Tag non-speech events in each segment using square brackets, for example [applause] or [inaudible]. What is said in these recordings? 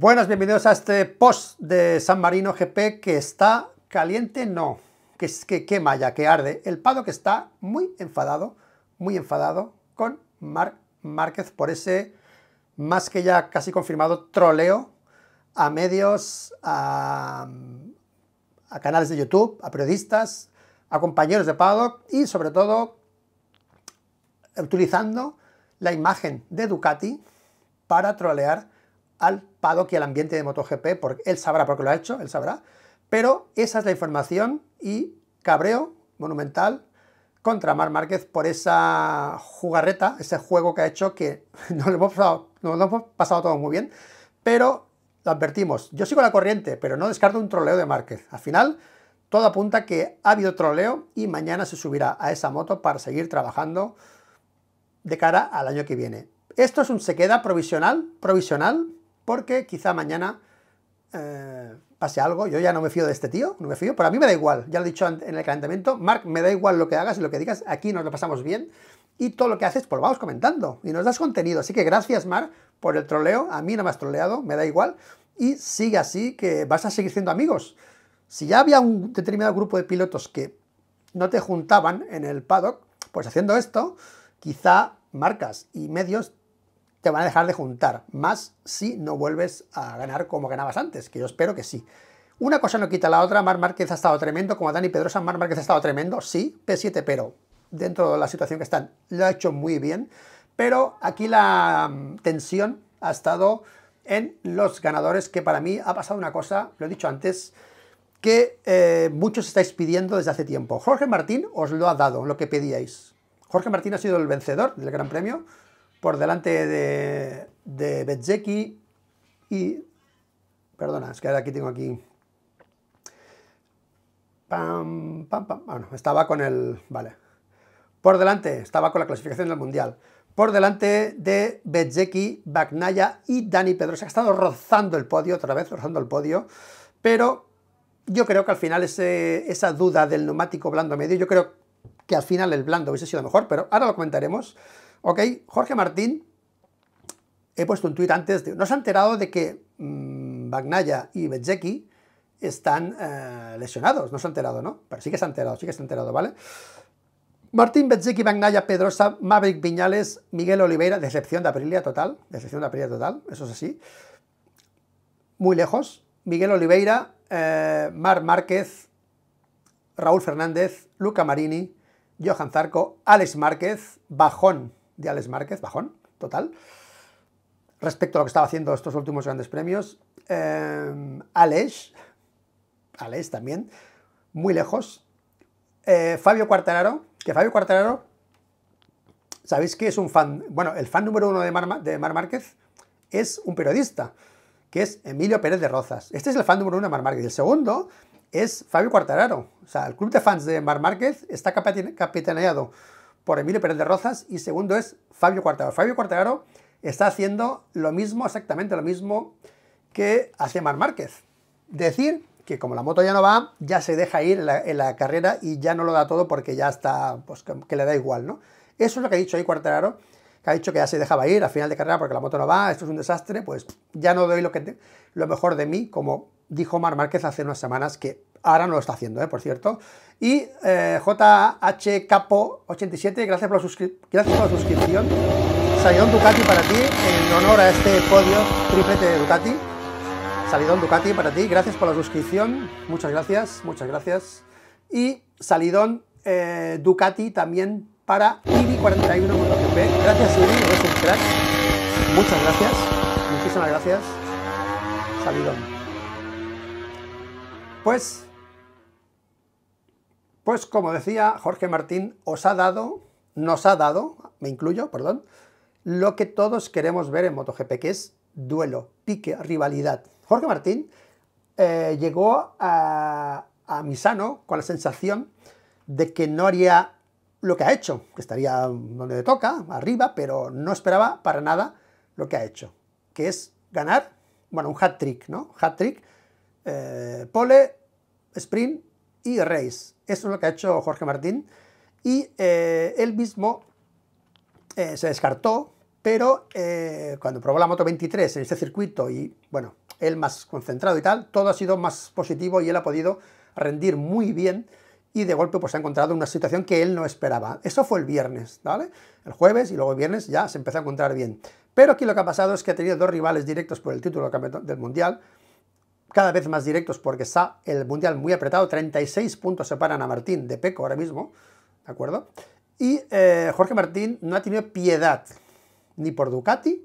Buenas, bienvenidos a este post de San Marino GP que está caliente, no, que, es que quema ya, que arde. El Pado que está muy enfadado, muy enfadado con Marc Márquez por ese más que ya casi confirmado troleo a medios, a, canales de YouTube, a periodistas, a compañeros de Pado y sobre todo utilizando la imagen de Ducati para trolear al paddock y al ambiente de MotoGP, porque él sabrá por qué lo ha hecho, él sabrá, pero esa es la información y cabreo monumental contra Mar Márquez por esa jugarreta, ese juego que ha hecho que [laughs] no lo hemos pasado, lo hemos pasado todo muy bien, pero lo advertimos, yo sigo la corriente, pero no descarto un troleo de Márquez. Al final, todo apunta que ha habido troleo y mañana se subirá a esa moto para seguir trabajando de cara al año que viene. Esto es un se queda provisional, provisional, porque quizá mañana eh, pase algo, yo ya no me fío de este tío, no me fío, pero a mí me da igual, ya lo he dicho en el calentamiento, Mark, me da igual lo que hagas y lo que digas, aquí nos lo pasamos bien, y todo lo que haces, pues lo vamos comentando, y nos das contenido, así que gracias Mark por el troleo, a mí no me has troleado, me da igual, y sigue así, que vas a seguir siendo amigos. Si ya había un determinado grupo de pilotos que no te juntaban en el paddock, pues haciendo esto, quizá marcas y medios te van a dejar de juntar, más si no vuelves a ganar como ganabas antes, que yo espero que sí. Una cosa no quita la otra, Mar Márquez ha estado tremendo, como Dani Pedrosa, Mar Márquez ha estado tremendo, sí, P7, pero dentro de la situación que están, lo ha hecho muy bien, pero aquí la mm, tensión ha estado en los ganadores, que para mí ha pasado una cosa, lo he dicho antes, que eh, muchos estáis pidiendo desde hace tiempo. Jorge Martín os lo ha dado, lo que pedíais. Jorge Martín ha sido el vencedor del Gran Premio, por delante de, de y... Perdona, es que ahora aquí tengo aquí... Pam, pam, pam. Bueno, ah, estaba con el... Vale. Por delante, estaba con la clasificación del Mundial. Por delante de Betzeki, Bagnaya y Dani Pedrosa, ha estado rozando el podio otra vez, rozando el podio, pero yo creo que al final esa duda del neumático blando medio, yo creo que al final el blando hubiese sido mejor, pero ahora lo comentaremos. Ok, Jorge Martín, he puesto un tuit antes, de, se ha enterado de que mm, Bagnaya y Bezzeki están eh, lesionados, no se ha enterado, ¿no? Pero sí que se ha enterado, sí que se enterado, ¿vale? Martín Bezzeki, Bagnaya, Pedrosa, Maverick Viñales, Miguel Oliveira, decepción de Aprilia total, decepción de Aprilia total, eso es así. Muy lejos, Miguel Oliveira, eh, Mar Márquez, Raúl Fernández, Luca Marini, Johan Zarco, Alex Márquez, Bajón, de Alex Márquez, bajón, total. Respecto a lo que estaba haciendo estos últimos grandes premios, eh, Alex, Alex también, muy lejos. Eh, Fabio Cuartararo. que Fabio Cuartararo sabéis que es un fan, bueno, el fan número uno de Mar, Márquez es un periodista, que es Emilio Pérez de Rozas. Este es el fan número uno de Mar Márquez. El segundo es Fabio Cuartararo. O sea, el club de fans de Mar Márquez está capitaneado por Emilio Pérez de Rozas y segundo es Fabio Cuartaro. Fabio Cuartararo está haciendo lo mismo, exactamente lo mismo que hace Mar Márquez. Decir que como la moto ya no va, ya se deja ir en la, carrera y ya no lo da todo porque ya está, pues que, le da igual, ¿no? Eso es lo que ha dicho ahí Cuartararo, que ha dicho que ya se dejaba ir al final de carrera porque la moto no va, esto es un desastre, pues ya no doy lo, que lo mejor de mí, como dijo Mar Márquez hace unas semanas, que ahora no lo está haciendo, ¿eh? por cierto. Y eh, JH Capo 87, gracias por, la gracias por la suscripción. Salidón Ducati para ti, en honor a este podio triplete Ducati. Salidón Ducati para ti, gracias por la suscripción. Muchas gracias, muchas gracias. Y Salidón eh, Ducati también para IBI41 Gracias, Ibi, eres un crack. Muchas gracias, muchísimas gracias. Salidón. Pues pues como decía Jorge Martín, os ha dado, nos ha dado, me incluyo, perdón, lo que todos queremos ver en MotoGP, que es duelo, pique, rivalidad. Jorge Martín eh, llegó a, Misano con la sensación de que no haría lo que ha hecho, que estaría donde le toca, arriba, pero no esperaba para nada lo que ha hecho, que es ganar, bueno, un hat-trick, ¿no? Hat-trick, eh, pole, sprint y race. Eso es lo que ha hecho Jorge Martín. Y eh, él mismo eh, se descartó, pero eh, cuando probó la Moto 23 en este circuito y, bueno, él más concentrado y tal, todo ha sido más positivo y él ha podido rendir muy bien y de golpe pues se ha encontrado una situación que él no esperaba. Eso fue el viernes, ¿vale? El jueves y luego el viernes ya se empezó a encontrar bien. Pero aquí lo que ha pasado es que ha tenido dos rivales directos por el título del Mundial, cada vez más directos porque está el mundial muy apretado. 36 puntos separan a Martín de Peco ahora mismo, ¿de acuerdo? Y eh, Jorge Martín no ha tenido piedad ni por Ducati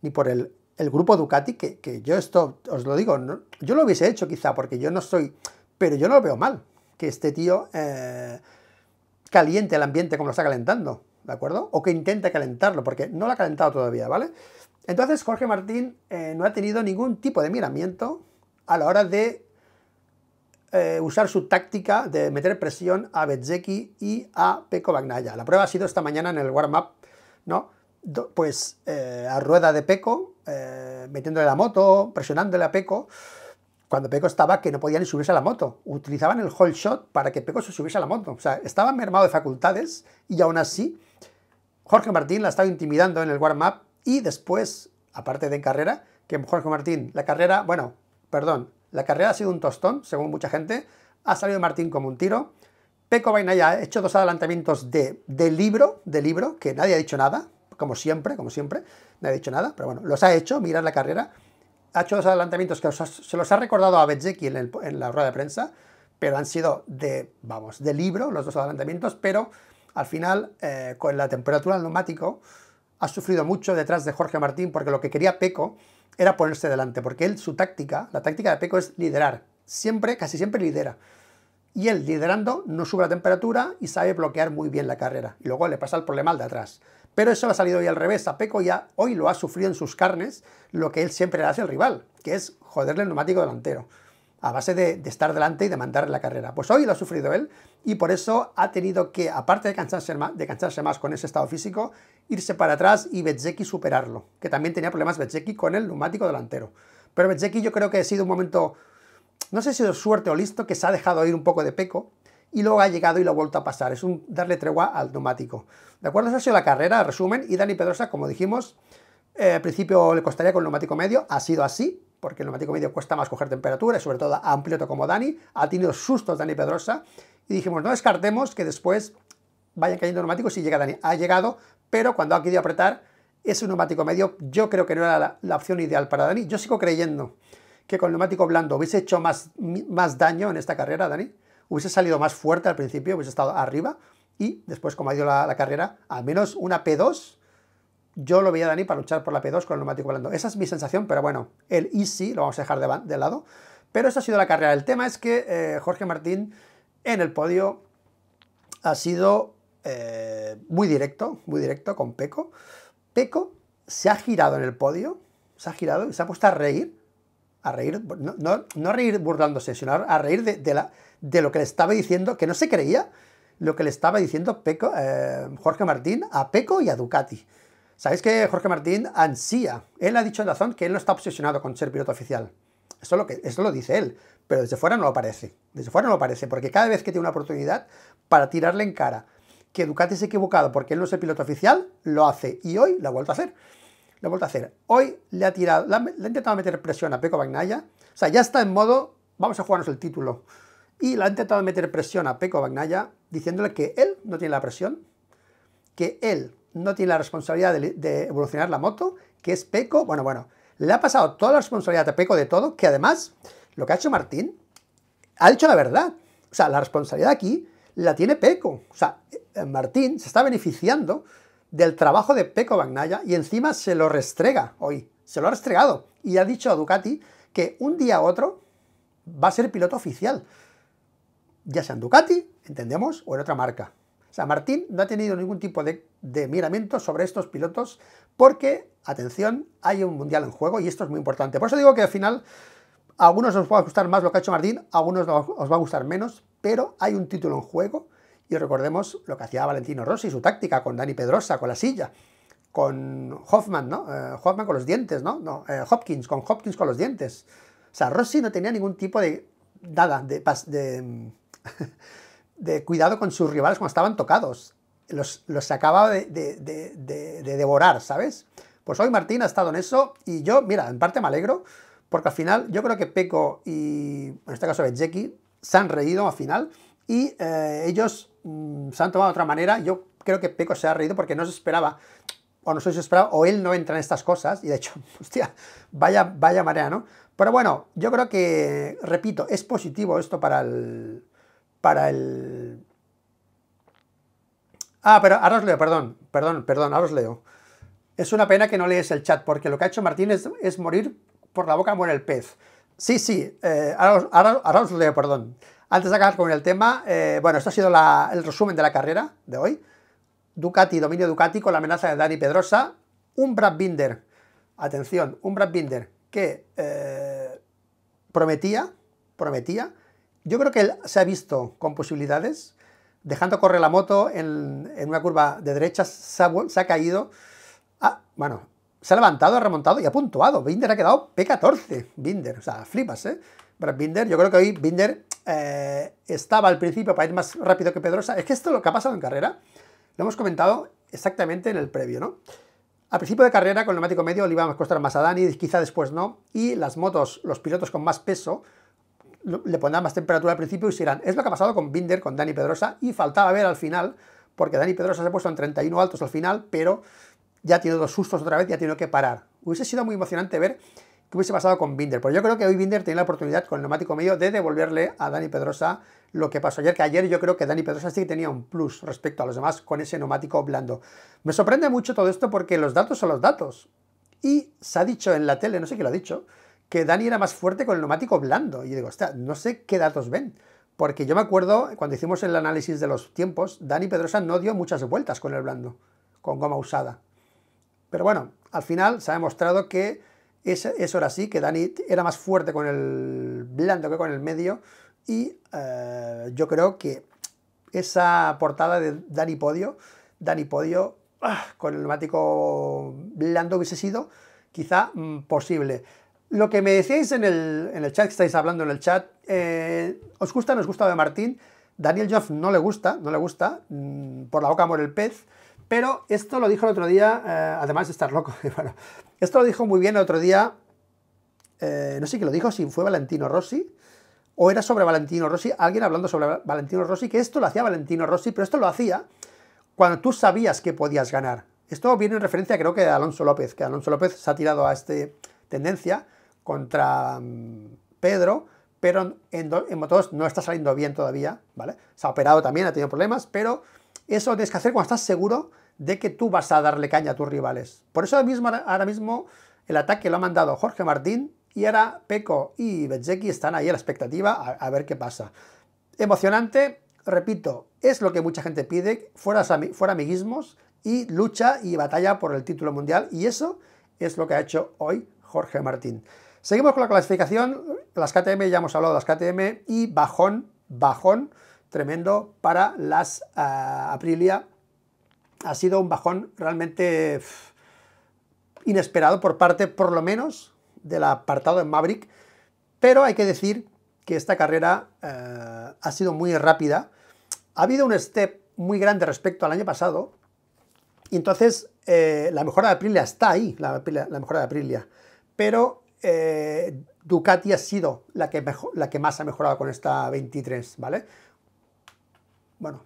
ni por el, grupo Ducati, que, que, yo esto os lo digo, yo lo hubiese hecho quizá porque yo no soy, pero yo no lo veo mal que este tío eh, caliente el ambiente como lo está calentando, ¿de acuerdo? O que intente calentarlo, porque no lo ha calentado todavía, ¿vale? Entonces Jorge Martín eh, no ha tenido ningún tipo de miramiento a la hora de eh, usar su táctica de meter presión a Bezzeki y a Peko Bagnaya. La prueba ha sido esta mañana en el warm-up, ¿no? pues eh, a rueda de Peco, eh, metiéndole la moto, presionándole a Peco, cuando Peco estaba que no podía ni subirse a la moto. Utilizaban el whole shot para que Peco se subiese a la moto. O sea, estaba mermado de facultades y aún así Jorge Martín la estaba intimidando en el warm-up y después, aparte de en carrera, que Jorge Martín, la carrera, bueno, perdón, la carrera ha sido un tostón, según mucha gente, ha salido Martín como un tiro, Peco Vainaya ha hecho dos adelantamientos de, de libro, de libro, que nadie ha dicho nada, como siempre, como siempre, nadie ha dicho nada, pero bueno, los ha hecho, mirad la carrera, ha hecho dos adelantamientos que se los ha recordado a Betzeki en, la rueda de prensa, pero han sido de, vamos, de libro los dos adelantamientos, pero al final, eh, con la temperatura del neumático, ha sufrido mucho detrás de Jorge Martín, porque lo que quería Peco era ponerse delante, porque él, su táctica, la táctica de Peco es liderar. Siempre, casi siempre lidera. Y él, liderando, no sube la temperatura y sabe bloquear muy bien la carrera. Y luego le pasa el problema al de atrás. Pero eso le ha salido hoy al revés. A Peco ya hoy lo ha sufrido en sus carnes lo que él siempre le hace al rival, que es joderle el neumático delantero a base de, estar delante y de mandar la carrera. Pues hoy lo ha sufrido él y por eso ha tenido que, aparte de cansarse más, de más con ese estado físico, irse para atrás y y superarlo, que también tenía problemas Betzeki con el neumático delantero. Pero Betzeki yo creo que ha sido un momento, no sé si de suerte o listo, que se ha dejado ir un poco de peco y luego ha llegado y lo ha vuelto a pasar. Es un darle tregua al neumático. ¿De acuerdo? Esa ha sido la carrera, resumen, y Dani Pedrosa, como dijimos, eh, al principio le costaría con el neumático medio, ha sido así, porque el neumático medio cuesta más coger temperatura, y sobre todo a un como Dani, ha tenido sustos Dani Pedrosa, y dijimos, no descartemos que después vayan cayendo neumáticos y llega Dani. Ha llegado, pero cuando ha querido apretar, ese neumático medio yo creo que no era la, opción ideal para Dani. Yo sigo creyendo que con el neumático blando hubiese hecho más, más daño en esta carrera, Dani. Hubiese salido más fuerte al principio, hubiese estado arriba, y después, como ha ido la, la carrera, al menos una P2 yo lo veía a Dani para luchar por la P2 con el neumático blando. Esa es mi sensación, pero bueno, el easy lo vamos a dejar de, lado. Pero esa ha sido la carrera. El tema es que eh, Jorge Martín en el podio ha sido eh, muy directo, muy directo con Peco. Peco se ha girado en el podio, se ha girado y se ha puesto a reír. A reír, no, a reír burlándose, sino a reír de, lo que le estaba diciendo, que no se creía lo que le estaba diciendo eh, Jorge Martín a Peco y a Ducati. Sabéis que Jorge Martín ansía, él ha dicho en razón que él no está obsesionado con ser piloto oficial. Eso lo, que, eso lo dice él, pero desde fuera no lo parece. Desde fuera no lo parece, porque cada vez que tiene una oportunidad para tirarle en cara que Ducati se equivocado porque él no es el piloto oficial, lo hace. Y hoy lo ha vuelto a hacer. Lo ha vuelto a hacer. Hoy le ha tirado, le ha, intentado meter presión a Peco Bagnaya. O sea, ya está en modo, vamos a jugarnos el título. Y le ha intentado meter presión a Peco Bagnaya diciéndole que él no tiene la presión, que él no tiene la responsabilidad de, evolucionar la moto, que es Peco. Bueno, bueno, le ha pasado toda la responsabilidad a Peco de todo, que además lo que ha hecho Martín ha dicho la verdad. O sea, la responsabilidad aquí la tiene Peco. O sea, eh, Martín se está beneficiando del trabajo de Peco Bagnaya y encima se lo restrega hoy. Se lo ha restregado y ha dicho a Ducati que un día u otro va a ser piloto oficial. Ya sea en Ducati, entendemos, o en otra marca. O sea, Martín no ha tenido ningún tipo de, miramiento sobre estos pilotos porque, atención, hay un mundial en juego y esto es muy importante. Por eso digo que al final a algunos os va a gustar más lo que ha hecho Martín, a algunos os va a gustar menos, pero hay un título en juego y recordemos lo que hacía Valentino Rossi, su táctica con Dani Pedrosa, con la silla, con Hoffman, ¿no? Eh, Hoffman con los dientes, ¿no? Eh, Hopkins, con Hopkins con los dientes. O sea, Rossi no tenía ningún tipo de... nada, de... de [laughs] de cuidado con sus rivales cuando estaban tocados. Los, los acababa de, devorar, ¿sabes? Pues hoy Martín ha estado en eso y yo, mira, en parte me alegro, porque al final yo creo que Peco y, en este caso, jackie se han reído al final y eh, ellos mm, se han tomado de otra manera. Yo creo que Peco se ha reído porque no se esperaba, o no se esperaba, o él no entra en estas cosas y de hecho, [laughs] hostia, vaya, vaya marea, ¿no? Pero bueno, yo creo que, repito, es positivo esto para el, para el... Ah, pero ahora os leo, perdón, perdón, perdón, ahora os leo. Es una pena que no lees el chat, porque lo que ha hecho Martín es, morir por la boca muere el pez. Sí, sí, eh, ahora, os, leo, perdón. Antes de acabar con el tema, eh, bueno, esto ha sido el resumen de la carrera de hoy. Ducati, dominio Ducati con la amenaza de Dani Pedrosa. Un Brad Binder, atención, un Brad Binder que eh, prometía, prometía yo creo que él se ha visto con posibilidades. Dejando correr la moto en, una curva de derecha, se ha, caído. Ah, bueno, se ha levantado, ha remontado y ha puntuado. Binder ha quedado P14. Binder, o sea, flipas, ¿eh? Brad Binder, yo creo que hoy Binder eh, estaba al principio para ir más rápido que Pedrosa. Es que esto es lo que ha pasado en carrera, lo hemos comentado exactamente en el previo, ¿no? Al principio de carrera, con el neumático medio, le iba a costar más a Dani, quizá después no, y las motos, los pilotos con más peso, le pondrán más temperatura al principio y se irán. Es lo que ha pasado con Binder, con Dani Pedrosa, y faltaba ver al final, porque Dani Pedrosa se ha puesto en 31 altos al final, pero ya tiene dos sustos otra vez, ya tiene que parar. Hubiese sido muy emocionante ver qué hubiese pasado con Binder, pero yo creo que hoy Binder tiene la oportunidad con el neumático medio de devolverle a Dani Pedrosa lo que pasó ayer, que ayer yo creo que Dani Pedrosa sí tenía un plus respecto a los demás con ese neumático blando. Me sorprende mucho todo esto porque los datos son los datos. Y se ha dicho en la tele, no sé quién lo ha dicho, que Dani era más fuerte con el neumático blando. Y digo, hostia, no sé qué datos ven. Porque yo me acuerdo, cuando hicimos el análisis de los tiempos, Dani Pedrosa no dio muchas vueltas con el blando, con goma usada. Pero bueno, al final se ha demostrado que es, eso era así, que Dani era más fuerte con el blando que con el medio. Y eh, yo creo que esa portada de Dani Podio, Dani Podio ah, con el neumático blando hubiese sido quizá mm, posible. Lo que me decíais en el, chat, que estáis hablando en el chat, eh, ¿os gusta o no os gusta de Martín? Daniel Joff no le gusta, no le gusta, mm, por la boca muere el pez, pero esto lo dijo el otro día, eh, además de estar loco, [laughs] esto lo dijo muy bien el otro día, eh, no sé qué lo dijo, si fue Valentino Rossi, o era sobre Valentino Rossi, alguien hablando sobre Valentino Rossi, que esto lo hacía Valentino Rossi, pero esto lo hacía cuando tú sabías que podías ganar. Esto viene en referencia creo que a Alonso López, que Alonso López se ha tirado a esta tendencia, contra mm, Pedro, pero en, Motos no está saliendo bien todavía, ¿vale? Se ha operado también, ha tenido problemas, pero eso tienes que hacer cuando estás seguro de que tú vas a darle caña a tus rivales. Por eso ahora mismo, el ataque lo ha mandado Jorge Martín y ahora Peco y Bezzecchi están ahí a la expectativa a, ver qué pasa. Emocionante, repito, es lo que mucha gente pide, fuera amiguismos y lucha y batalla por el título mundial. Y eso es lo que ha hecho hoy Jorge Martín. Seguimos con la clasificación, las KTM ya hemos hablado de las KTM y bajón, bajón tremendo para las ah, Aprilia. Ha sido un bajón realmente inesperado por parte, por lo menos, del apartado en Maverick, pero hay que decir que esta carrera eh, ha sido muy rápida. Ha habido un step muy grande respecto al año pasado, y entonces eh, la mejora de Aprilia está ahí, la mejora de Aprilia, pero eh, Ducati ha sido la que, la que más ha mejorado con esta 23, ¿vale? Bueno,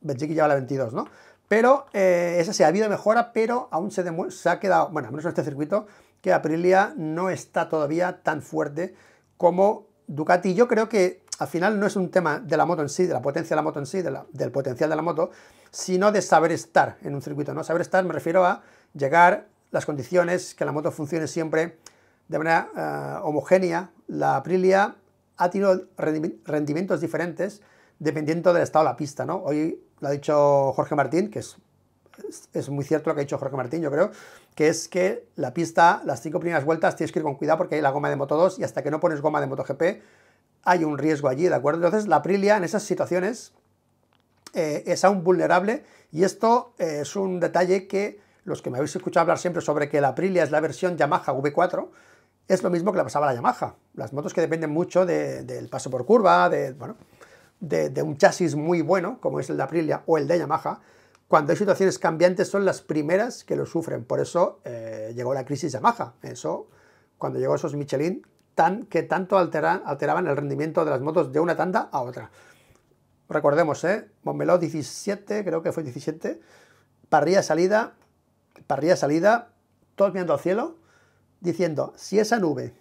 Benjiki lleva la 22, ¿no? Pero eh, esa sí, ha habido mejora, pero aún se, ha quedado, bueno, al menos en este circuito, que Aprilia no está todavía tan fuerte como Ducati. Yo creo que al final no es un tema de la moto en sí, de la potencia de la moto en sí, del potencial de la moto, sino de saber estar en un circuito. ¿no? Saber estar me refiero a llegar, las condiciones, que la moto funcione siempre de manera eh, homogénea, la Aprilia ha tenido rendimientos diferentes dependiendo del estado de la pista. ¿no? Hoy lo ha dicho Jorge Martín, que es, es, muy cierto lo que ha dicho Jorge Martín, yo creo, que es que la pista, las cinco primeras vueltas, tienes que ir con cuidado porque hay la goma de Moto 2 y hasta que no pones goma de MotoGP hay un riesgo allí, ¿de acuerdo? Entonces la Aprilia en esas situaciones eh, es aún vulnerable y esto eh, es un detalle que los que me habéis escuchado hablar siempre sobre que la Aprilia es la versión Yamaha V4, es lo mismo que le pasaba a la Yamaha. Las motos que dependen mucho del paso por curva, de, de, un chasis muy bueno, como es el de Aprilia o el de Yamaha, cuando hay situaciones cambiantes son las primeras que lo sufren. Por eso eh, llegó la crisis Yamaha. Eso, cuando llegó esos Michelin, que tanto alteraban el rendimiento de las motos de una tanda a otra. Recordemos, ¿eh? Montmeló 17, creo que fue 17, parrilla salida, parrilla salida, todos mirando al cielo, diciendo, si esa nube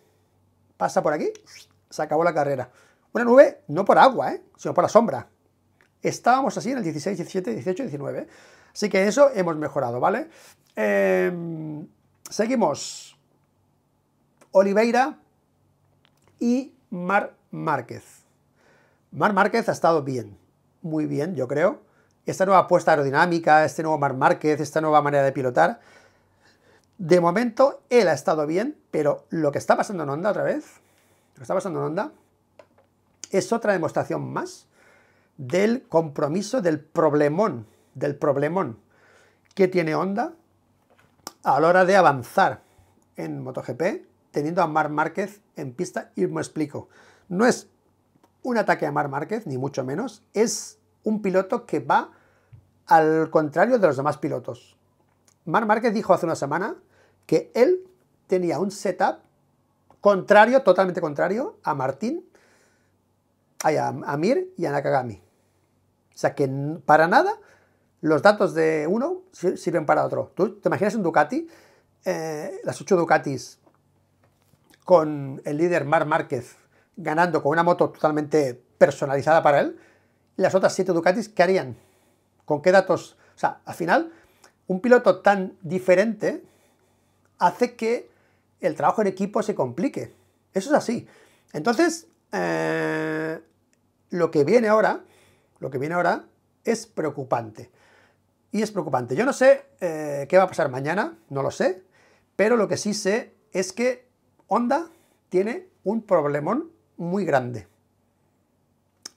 pasa por aquí, se acabó la carrera. Una nube no por agua, ¿eh? sino por la sombra. Estábamos así en el 16, 17, 18, 19. Así que eso hemos mejorado, ¿vale? Em, seguimos. Oliveira y Mar Márquez. Mar Márquez ha estado bien, muy bien, yo creo. Esta nueva apuesta aerodinámica, este nuevo Mar Márquez, esta nueva manera de pilotar, de momento, él ha estado bien, pero lo que está pasando en Honda otra vez, lo que está pasando en Honda, es otra demostración más del compromiso, del problemón, del problemón que tiene Honda a la hora de avanzar en MotoGP, teniendo a Mar Márquez en pista, y me explico. No es un ataque a Mar Márquez, ni mucho menos, es un piloto que va al contrario de los demás pilotos. Marc Márquez dijo hace una semana que él tenía un setup contrario, totalmente contrario, a Martín, a, Amir y a Nakagami. O sea que para nada los datos de uno sirven para otro. ¿Tú te imaginas un Ducati? Eh, las ocho Ducatis con el líder Mar Márquez ganando con una moto totalmente personalizada para él, y las otras siete Ducatis, ¿qué harían? ¿Con qué datos? O sea, al final, un piloto tan diferente hace que el trabajo en equipo se complique. Eso es así. Entonces, eh, lo que viene ahora, lo que viene ahora es preocupante. Y es preocupante. Yo no sé eh, qué va a pasar mañana, no lo sé, pero lo que sí sé es que Honda tiene un problemón muy grande.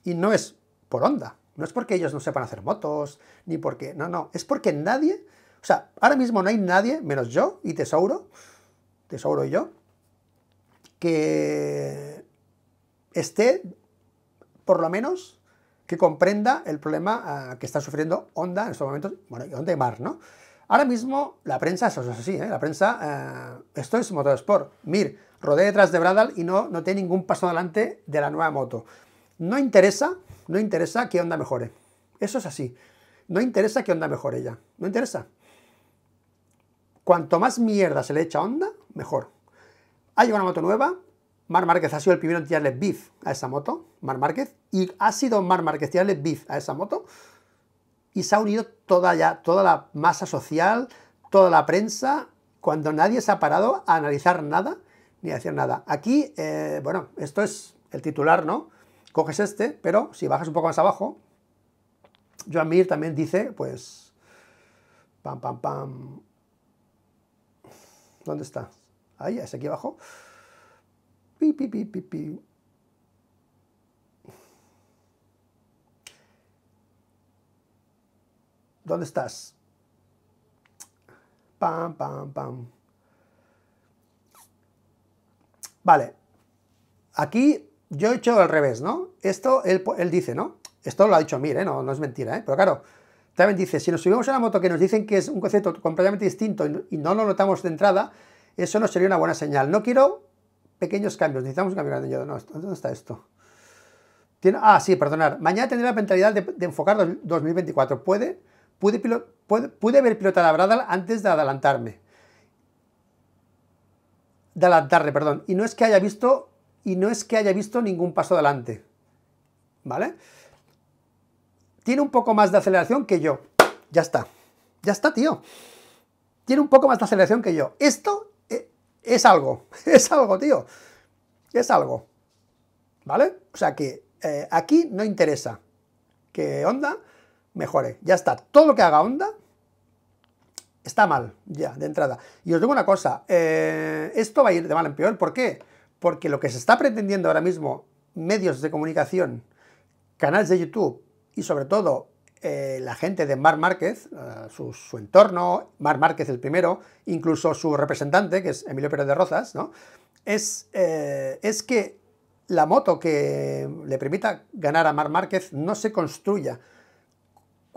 Y no es por Honda, no es porque ellos no sepan hacer motos, ni porque... No, no, es porque nadie o sea, ahora mismo no hay nadie, menos yo y Tesauro, Tesauro y yo, que esté, por lo menos, que comprenda el problema ah, que está sufriendo Honda en estos momentos, bueno, y Honda y Mar, ¿no? Ahora mismo la prensa, eso es así, ¿eh? la prensa, ah, esto es Motorsport, Mir, rodé detrás de Bradal y no, no tiene ningún paso adelante de la nueva moto. No interesa, no interesa que Honda mejore, eso es así, no interesa que Honda mejore ya, no interesa. Cuanto más mierda se le echa onda, mejor. Ha llegado una moto nueva. Mar Márquez ha sido el primero en tirarle beef a esa moto. Mar Márquez. Y ha sido Mar Márquez tirarle beef a esa moto. Y se ha unido toda, ya, toda la masa social, toda la prensa, cuando nadie se ha parado a analizar nada ni a decir nada. Aquí, eh, bueno, esto es el titular, ¿no? Coges este, pero si bajas un poco más abajo, Joan Mir también dice, pues, pam, pam, pam, ¿Dónde está? Ahí, es aquí abajo. ¿Dónde estás? Pam, pam, pam. Vale. Aquí yo he hecho al revés, ¿no? Esto él, dice, ¿no? Esto lo ha dicho Mir, ¿eh? No, no es mentira, ¿eh? Pero claro, también dice, si nos subimos a la moto que nos dicen que es un concepto completamente distinto y no lo notamos de entrada, eso no sería una buena señal. No quiero pequeños cambios, necesitamos un cambio grande. no, ¿dónde está esto? ah, sí, perdonar. Mañana tendré la mentalidad de, enfocar 2024. ¿Puede? Pude, pilo, puede, ver pilotar a Bradal antes de adelantarme. De adelantarle, perdón. Y no es que haya visto, y no es que haya visto ningún paso adelante. ¿Vale? tiene un poco más de aceleración que yo. Ya está. Ya está, tío. Tiene un poco más de aceleración que yo. Esto eh, es algo. [laughs] Es algo, tío. Es algo. ¿Vale? O sea que eh, aquí no interesa que onda? mejore. Ya está. Todo lo que haga onda está mal, ya, de entrada. Y os digo una cosa. Eh, esto va a ir de mal en peor. ¿Por qué? Porque lo que se está pretendiendo ahora mismo, medios de comunicación, canales de YouTube, y sobre todo eh, la gente de Mar Márquez, eh, su, entorno, Mar Márquez el primero, incluso su representante, que es Emilio Pérez de Rozas, ¿no? es, eh, es que la moto que le permita ganar a Mar Márquez no se construya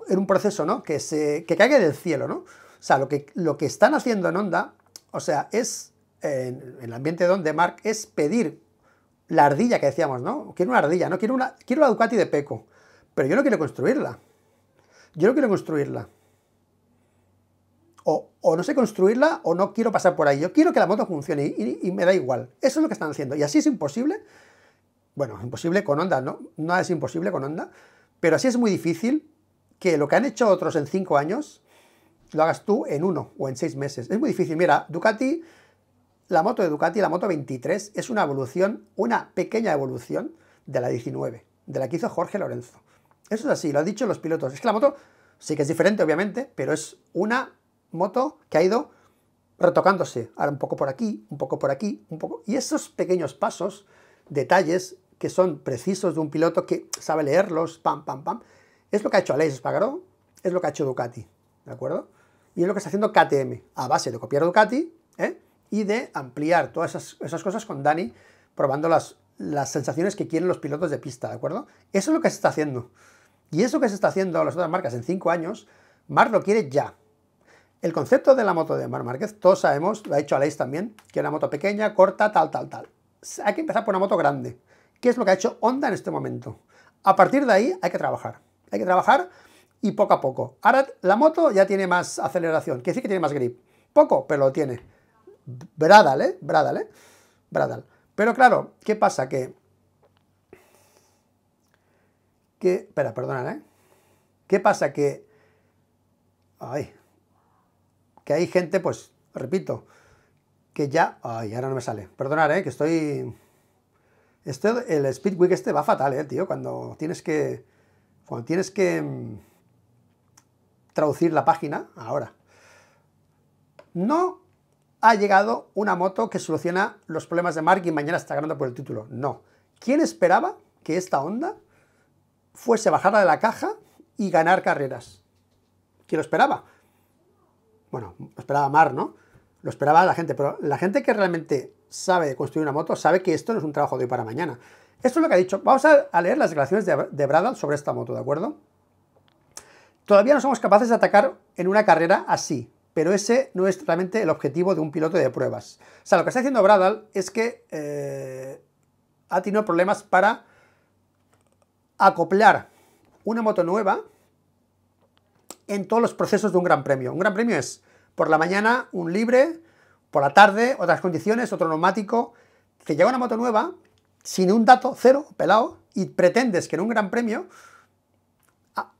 en un proceso ¿no? que, se, que caiga del cielo. ¿no? O sea, lo que, lo que están haciendo en Honda, o sea, es en, el ambiente donde Mark es pedir la ardilla que decíamos, ¿no? Quiero una ardilla, no quiero una, quiero la Ducati de Peco. Pero yo no quiero construirla. Yo no quiero construirla. O, no sé construirla o no quiero pasar por ahí. Yo quiero que la moto funcione y, me da igual. Eso es lo que están haciendo. Y así es imposible. Bueno, imposible con Honda, ¿no? Nada es imposible con Honda. Pero así es muy difícil que lo que han hecho otros en cinco años lo hagas tú en uno o en seis meses. Es muy difícil. Mira, Ducati, la moto de Ducati, la moto 23, es una evolución, una pequeña evolución de la 19, de la que hizo Jorge Lorenzo. Eso es así, lo han dicho los pilotos. Es que la moto sí que es diferente, obviamente, pero es una moto que ha ido retocándose. Ahora un poco por aquí, un poco por aquí, un poco... Y esos pequeños pasos, detalles que son precisos de un piloto que sabe leerlos, pam, pam, pam, es lo que ha hecho Alex Pagaro, es lo que ha hecho Ducati, ¿de acuerdo? Y es lo que está haciendo KTM, a base de copiar Ducati ¿eh? y de ampliar todas esas, cosas con Dani, probando las, las sensaciones que quieren los pilotos de pista, ¿de acuerdo? Eso es lo que se está haciendo. Y eso que se está haciendo las otras marcas en cinco años, Mar lo quiere ya. El concepto de la moto de Mar Márquez, todos sabemos, lo ha hecho Aleix también, que la una moto pequeña, corta, tal, tal, tal. Hay que empezar por una moto grande, que es lo que ha hecho Honda en este momento. A partir de ahí hay que trabajar. Hay que trabajar y poco a poco. Ahora la moto ya tiene más aceleración, que decir que tiene más grip. Poco, pero lo tiene. Bradal, ¿eh? Bradal, ¿eh? Bradal. Pero claro, ¿qué pasa? Que que... Espera, perdona, ¿eh? ¿Qué pasa? Que... Ay. Que hay gente, pues, repito, que ya... Ay, ahora no me sale. Perdonad, ¿eh? Que estoy... Este, el Speedwick este va fatal, ¿eh, tío? Cuando tienes que... Cuando tienes que... Mm, traducir la página, ahora. No ha llegado una moto que soluciona los problemas de Mark y mañana está ganando por el título. No. ¿Quién esperaba que esta onda fuese bajarla de la caja y ganar carreras. ¿Quién lo esperaba? Bueno, lo esperaba Mar, ¿no? Lo esperaba la gente, pero la gente que realmente sabe construir una moto sabe que esto no es un trabajo de hoy para mañana. Esto es lo que ha dicho. Vamos a leer las declaraciones de, Bradal sobre esta moto, ¿de acuerdo? Todavía no somos capaces de atacar en una carrera así, pero ese no es realmente el objetivo de un piloto de pruebas. O sea, lo que está haciendo Bradal es que eh, ha tenido problemas para acoplar una moto nueva en todos los procesos de un gran premio. Un gran premio es por la mañana un libre, por la tarde otras condiciones, otro neumático. Te llega una moto nueva sin un dato, cero, pelado, y pretendes que en un gran premio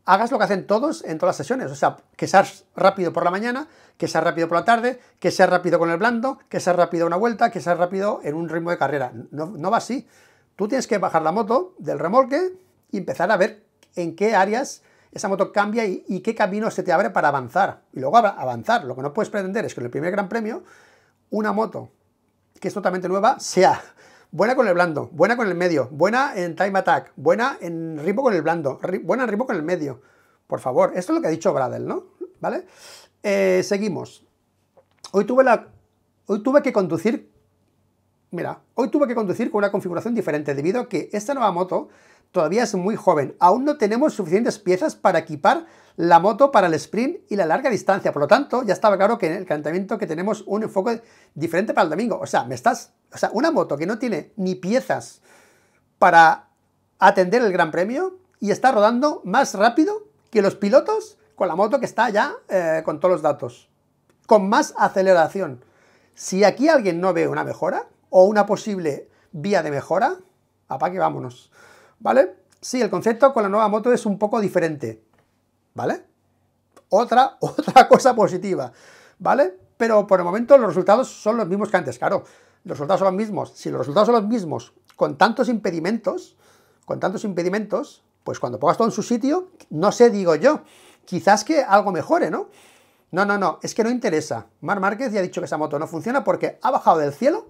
hagas lo que hacen todos en todas las sesiones. O sea, que seas rápido por la mañana, que seas rápido por la tarde, que seas rápido con el blando, que seas rápido una vuelta, que seas rápido en un ritmo de carrera. No, no va así. Tú tienes que bajar la moto del remolque, y empezar a ver en qué áreas esa moto cambia y, qué camino se te abre para avanzar. Y luego avanzar. Lo que no puedes pretender es que en el primer Gran Premio una moto que es totalmente nueva sea buena con el blando, buena con el medio, buena en time attack, buena en ritmo con el blando, buena en ritmo con el medio. Por favor, esto es lo que ha dicho Bradel, ¿no? ¿Vale? Eh, seguimos. Hoy tuve, la, hoy tuve que conducir Mira, hoy tuve que conducir con una configuración diferente debido a que esta nueva moto todavía es muy joven. Aún no tenemos suficientes piezas para equipar la moto para el sprint y la larga distancia. Por lo tanto, ya estaba claro que en el calentamiento que tenemos un enfoque diferente para el domingo. O sea, me estás... O sea, una moto que no tiene ni piezas para atender el Gran Premio y está rodando más rápido que los pilotos con la moto que está ya eh, con todos los datos. Con más aceleración. Si aquí alguien no ve una mejora, o una posible vía de mejora, que vámonos. ¿Vale? Sí, el concepto con la nueva moto es un poco diferente. ¿Vale? Otra, [laughs] otra cosa positiva. ¿Vale? Pero por el momento los resultados son los mismos que antes, claro. Los resultados son los mismos. Si los resultados son los mismos con tantos impedimentos, con tantos impedimentos, pues cuando pongas todo en su sitio, no sé, digo yo, quizás que algo mejore, ¿no? No, no, no, es que no interesa. Mar Márquez ya ha dicho que esa moto no funciona porque ha bajado del cielo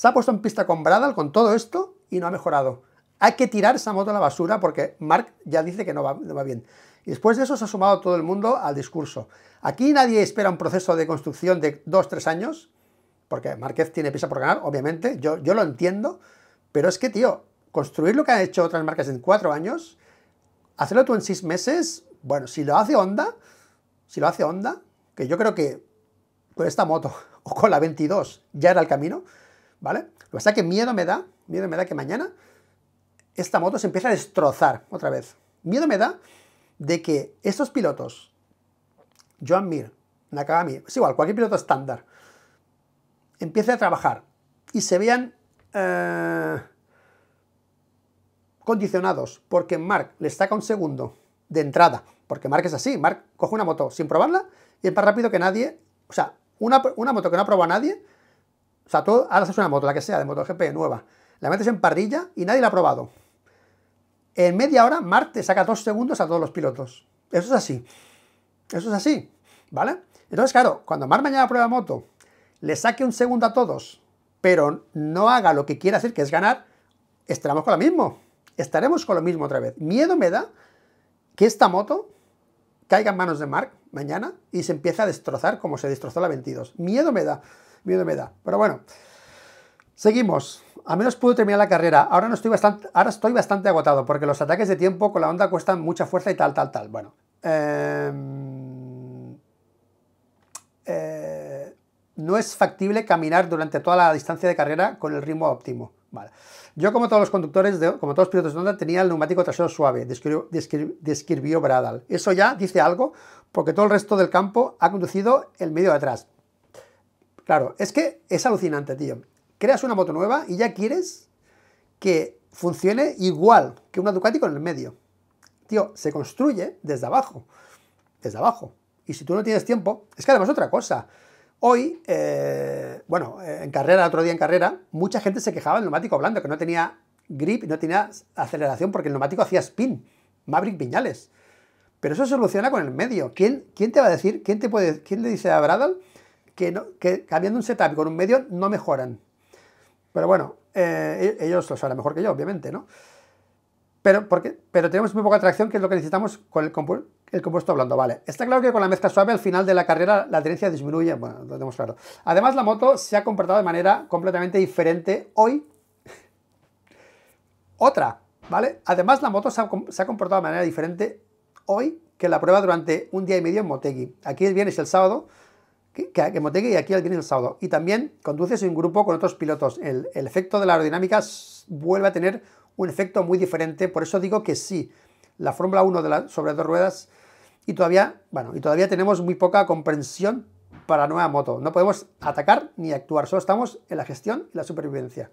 se ha puesto en pista con Bradal con todo esto y no ha mejorado. Hay que tirar esa moto a la basura porque Mark ya dice que no va, bien. Y después de eso se ha sumado todo el mundo al discurso. Aquí nadie espera un proceso de construcción de dos tres años, porque Márquez tiene prisa por ganar, obviamente, yo, yo lo entiendo, pero es que, tío, construir lo que han hecho otras marcas en cuatro años, hacerlo tú en seis meses, bueno, si lo hace Honda, si lo hace Honda, que yo creo que con esta moto [laughs] o con la 22 ya era el camino, ¿vale? Lo que pasa es que miedo me da, miedo me da que mañana esta moto se empiece a destrozar otra vez. Miedo me da de que estos pilotos, Joan Mir, Nakagami, es igual, cualquier piloto estándar, empiece a trabajar y se vean eh, condicionados porque Mark le saca un segundo de entrada, porque Mark es así, Mark coge una moto sin probarla y es más rápido que nadie, o sea, una, una moto que no ha probado a nadie, o sea, tú ahora haces una moto, la que sea, de MotoGP nueva, la metes en parrilla y nadie la ha probado. En media hora, Marte saca dos segundos a todos los pilotos. Eso es así. Eso es así. ¿Vale? Entonces, claro, cuando Mar mañana prueba moto, le saque un segundo a todos, pero no haga lo que quiera hacer, que es ganar, estaremos con lo mismo. Estaremos con lo mismo otra vez. Miedo me da que esta moto caiga en manos de Mark mañana y se empiece a destrozar como se destrozó la 22. Miedo me da miedo me da. Pero bueno, seguimos. A menos pude terminar la carrera. Ahora, no estoy bastante, ahora estoy bastante agotado porque los ataques de tiempo con la onda cuestan mucha fuerza y tal, tal, tal. Bueno. Em, eh, no es factible caminar durante toda la distancia de carrera con el ritmo óptimo. Vale. Yo, como todos los conductores, como todos los pilotos de onda, tenía el neumático trasero suave, describió Bradal. Eso ya dice algo, porque todo el resto del campo ha conducido el medio de atrás. Claro, es que es alucinante, tío. Creas una moto nueva y ya quieres que funcione igual que una Ducati con el medio. Tío, se construye desde abajo. Desde abajo. Y si tú no tienes tiempo, es que además otra cosa. Hoy, eh, bueno, en carrera, otro día en carrera, mucha gente se quejaba del neumático blando, que no tenía grip, no tenía aceleración porque el neumático hacía spin. Maverick piñales. Pero eso se soluciona con el medio. ¿Quién, quién te va a decir? ¿Quién, te puede, quién le dice a Bradal que, cambiando un setup con un medio no mejoran. Pero bueno, eh, e-, ellos lo saben mejor que yo, obviamente, ¿no? Pero, tenemos muy poca tracción, que es lo que necesitamos con el, compuesto blando, ¿vale? Está claro que con la mezcla suave al final de la carrera la adherencia disminuye, bueno, lo tenemos claro. Además, la moto se ha comportado de manera completamente diferente hoy. [laughs] Otra, ¿vale? Además, la moto se ha, comportado de manera diferente hoy que la prueba durante un día y medio en Motegi. Aquí el viernes el sábado que, que y aquí al el Y también conduces en grupo con otros pilotos. El, efecto de la aerodinámica vuelve a tener un efecto muy diferente. Por eso digo que sí, la Fórmula 1 de sobre dos ruedas y todavía, bueno, y todavía tenemos muy poca comprensión para nueva moto. No podemos atacar ni actuar, solo estamos en la gestión y la supervivencia.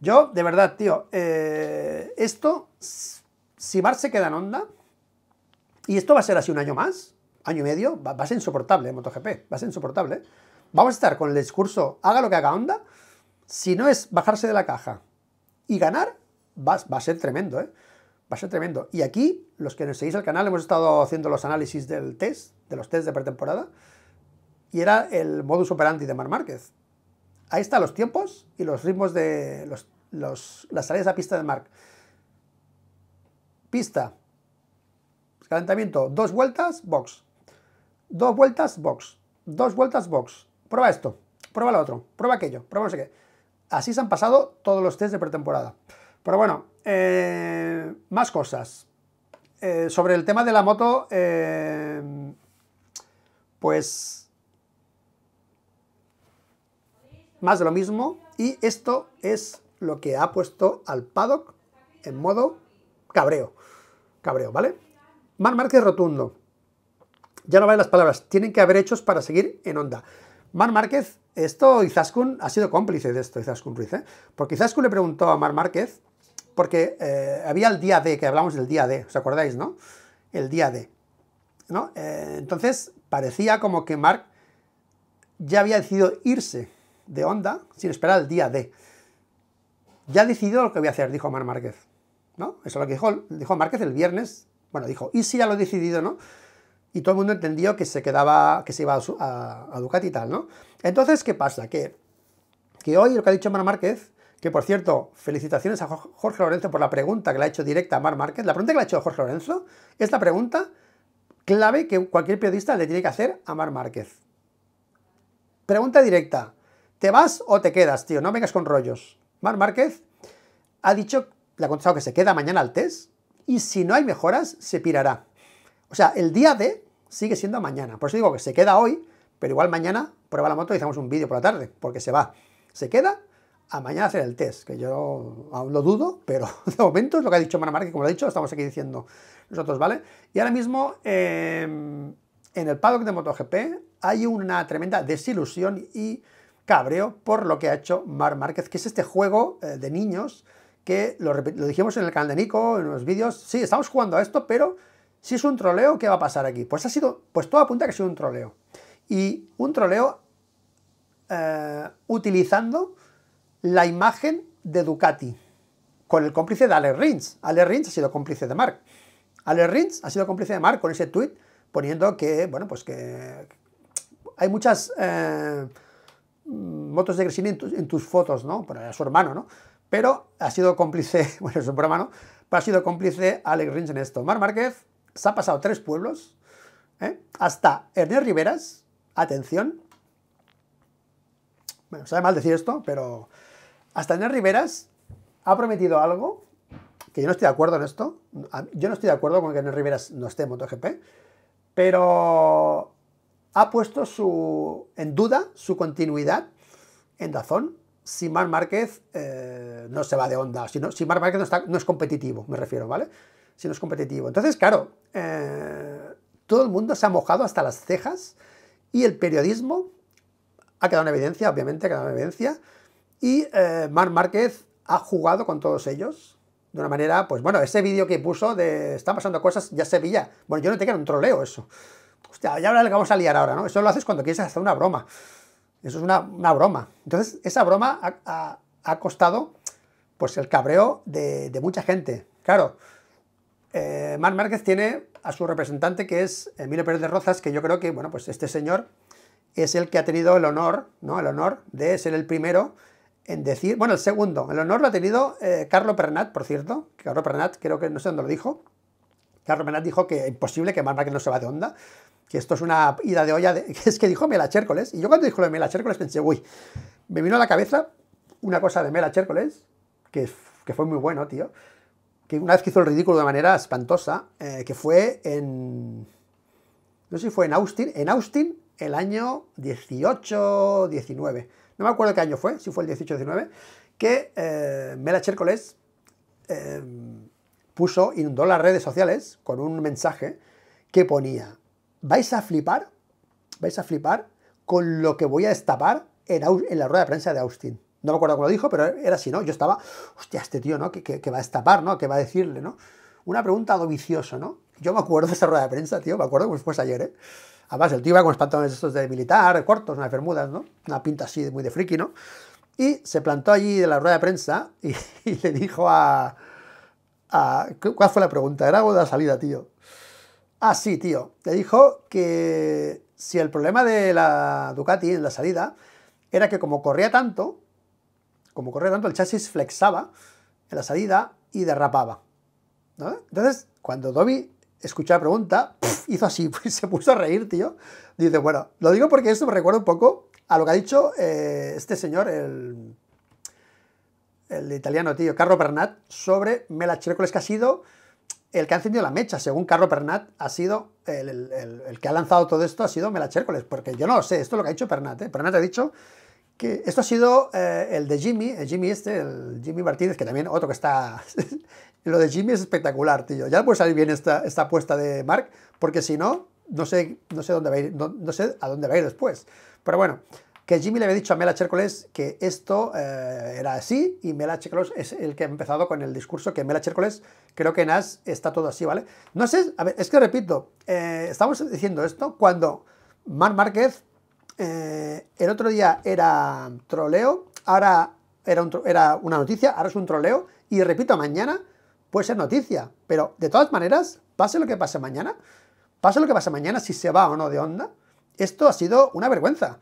Yo, de verdad, tío, eh, esto, si Mar se queda en onda, y esto va a ser así un año más, año y medio, va, a ser insoportable eh, MotoGP, va a ser insoportable. Vamos a estar con el discurso, haga lo que haga onda. si no es bajarse de la caja y ganar, va, a ser tremendo, eh, Va a ser tremendo. Y aquí, los que nos seguís al canal, hemos estado haciendo los análisis del test, de los test de pretemporada, y era el modus operandi de Mar Márquez. Ahí están los tiempos y los ritmos de los, las salidas a pista de Marc. Pista, calentamiento, dos vueltas, box. Dos vueltas, box. Dos vueltas, box. Prueba esto, prueba lo otro, prueba aquello, prueba no sé qué. Así se han pasado todos los test de pretemporada. Pero bueno, eh, más cosas. Eh, sobre el tema de la moto, eh, pues más de lo mismo. Y esto es lo que ha puesto al paddock en modo cabreo. Cabreo, ¿vale? Mar Márquez rotundo. Ya no valen las palabras, tienen que haber hechos para seguir en onda. Mar Márquez, esto Izaskun ha sido cómplice de esto, Izaskun Ruiz, ¿eh? porque Izaskun le preguntó a Mar Márquez, porque eh, había el día D, que hablamos del día D, ¿os acordáis, no? El día D. ¿no? Eh, entonces, parecía como que Marc ya había decidido irse de onda sin esperar el día D. Ya ha decidido lo que voy a hacer, dijo Mar Márquez. ¿no? Eso es lo que dijo, dijo Márquez el viernes. Bueno, dijo, y si ya lo he decidido, ¿no? y todo el mundo entendió que se quedaba, que se iba a, Ducati y tal, ¿no? Entonces, ¿qué pasa? Que, que hoy lo que ha dicho Mar Márquez, que por cierto, felicitaciones a Jorge Lorenzo por la pregunta que le ha hecho directa a Mar Márquez, la pregunta que le ha hecho Jorge Lorenzo es la pregunta clave que cualquier periodista le tiene que hacer a Mar Márquez. Pregunta directa, ¿te vas o te quedas, tío? No vengas con rollos. Mar Márquez ha dicho, le ha contestado que se queda mañana al test y si no hay mejoras, se pirará. O sea, el día de sigue siendo mañana. Por eso digo que se queda hoy, pero igual mañana prueba la moto y hacemos un vídeo por la tarde, porque se va. Se queda a mañana hacer el test, que yo aún lo dudo, pero [laughs] de momento es lo que ha dicho Márquez, como lo ha dicho, estamos aquí diciendo nosotros, ¿vale? Y ahora mismo em, en el paddock de MotoGP hay una tremenda desilusión y cabreo por lo que ha hecho Mar Márquez, que es este juego eh, de niños que lo, dijimos en el canal de Nico, en los vídeos, sí, estamos jugando a esto, pero si es un troleo, ¿qué va a pasar aquí? Pues ha sido, pues todo apunta que ha sido un troleo. Y un troleo eh, utilizando la imagen de Ducati, con el cómplice de Ale Rins. Ale Rins ha sido cómplice de Mark. Ale Rins ha sido cómplice de Mark con ese tuit poniendo que, bueno, pues que hay muchas eh, motos de crecimiento en, tus fotos, ¿no? Para su hermano, ¿no? Pero ha sido cómplice, [laughs] bueno, es su hermano, pero ha sido cómplice Alex Rins en esto. Mar Márquez se han pasado tres pueblos, ¿eh? hasta Ernest Riveras, atención, bueno, sabe mal decir esto, pero hasta Ernest Riveras ha prometido algo, que yo no estoy de acuerdo en esto, yo no estoy de acuerdo con que Ernest Riveras no esté en MotoGP, pero ha puesto su, en duda su continuidad en Dazón si Mar Márquez eh, no se va de onda, si, Márquez no es competitivo, me refiero, ¿vale? si no es competitivo. Entonces, claro, eh, todo el mundo se ha mojado hasta las cejas y el periodismo ha quedado en evidencia, obviamente ha quedado en evidencia, y eh, Marc Márquez ha jugado con todos ellos de una manera, pues bueno, ese vídeo que puso de está pasando cosas, ya Sevilla, bueno, yo no te quiero un troleo eso. Hostia, ya ahora le vamos a liar ahora, ¿no? Eso lo haces cuando quieres hacer una broma. Eso es una, broma. Entonces, esa broma ha, costado, pues, el cabreo de, de mucha gente. Claro, eh, Mar Marc Márquez tiene a su representante que es Emilio Pérez de Rozas, que yo creo que, bueno, pues este señor es el que ha tenido el honor, ¿no? El honor de ser el primero en decir, bueno, el segundo, el honor lo ha tenido eh, Carlo Pernat, por cierto, Carlo Pernat creo que no sé dónde lo dijo, Carlo Pernat dijo que es imposible que Marc Márquez no se va de onda, que esto es una ida de olla, [laughs] que es que dijo Mela Chércoles, y yo cuando dijo lo de Mela Chércoles pensé, uy, me vino a la cabeza una cosa de Mela Chércoles, que, que fue muy bueno, tío, que una vez que hizo el ridículo de manera espantosa, eh, que fue en... No sé si fue en Austin, en Austin el año 18, 19, no me acuerdo qué año fue, si fue el 18 19, que eh, Mela Chércoles eh, puso, inundó las redes sociales con un mensaje que ponía, vais a flipar, vais a flipar con lo que voy a destapar en la rueda de prensa de Austin. No me acuerdo cómo lo dijo, pero era así, ¿no? Yo estaba, hostia, este tío, ¿no? ¿Qué, va a destapar, ¿no? ¿Qué va a decirle, ¿no? Una pregunta dovicioso, ¿no? Yo me acuerdo de esa rueda de prensa, tío, me acuerdo, pues fue ayer, ¿eh? Además, el tío iba con los pantalones estos de militar, cortos, unas bermudas, ¿no? Una pinta así muy de friki, ¿no? Y se plantó allí de la rueda de prensa y, [laughs] le dijo a, a, ¿Cuál fue la pregunta? Era algo de la salida, tío. Ah, sí, tío. Le dijo que si el problema de la Ducati en la salida era que como corría tanto, como corría tanto, el chasis flexaba en la salida y derrapaba. ¿no? Entonces, cuando Dobby escuchó la pregunta, hizo así, [laughs] pues, se puso a reír, tío. Dice, bueno, lo digo porque esto me recuerda un poco a lo que ha dicho eh, este señor, el, italiano, tío, Carlo Pernat, sobre Mela Chércoles, que ha sido el que ha encendido la mecha, según Carlo Pernat, ha sido el, que ha lanzado todo esto, ha sido Mela Chércoles, porque yo no lo sé, esto es lo que ha dicho Pernat, ¿eh? Pernat ha dicho que esto ha sido eh, el de Jimmy, el Jimmy este, el Jimmy Martínez, que también otro que está... [laughs] lo de Jimmy es espectacular, tío. Ya puede salir bien esta, esta apuesta de Mark, porque si no, no sé, no sé dónde va a no, sé a dónde va a ir después. Pero bueno, que Jimmy le había dicho a Mela Chércoles que esto eh, era así, y Mela Chércoles es el que ha empezado con el discurso que Mela Chércoles, creo que en As está todo así, ¿vale? No sé, a ver, es que repito, eh, estamos diciendo esto cuando Mark Márquez eh, el otro día era troleo, ahora era, era una noticia, ahora es un troleo, y repito, mañana puede ser noticia, pero de todas maneras, pase lo que pase mañana, pase lo que pase mañana, si se va o no de onda, esto ha sido una vergüenza.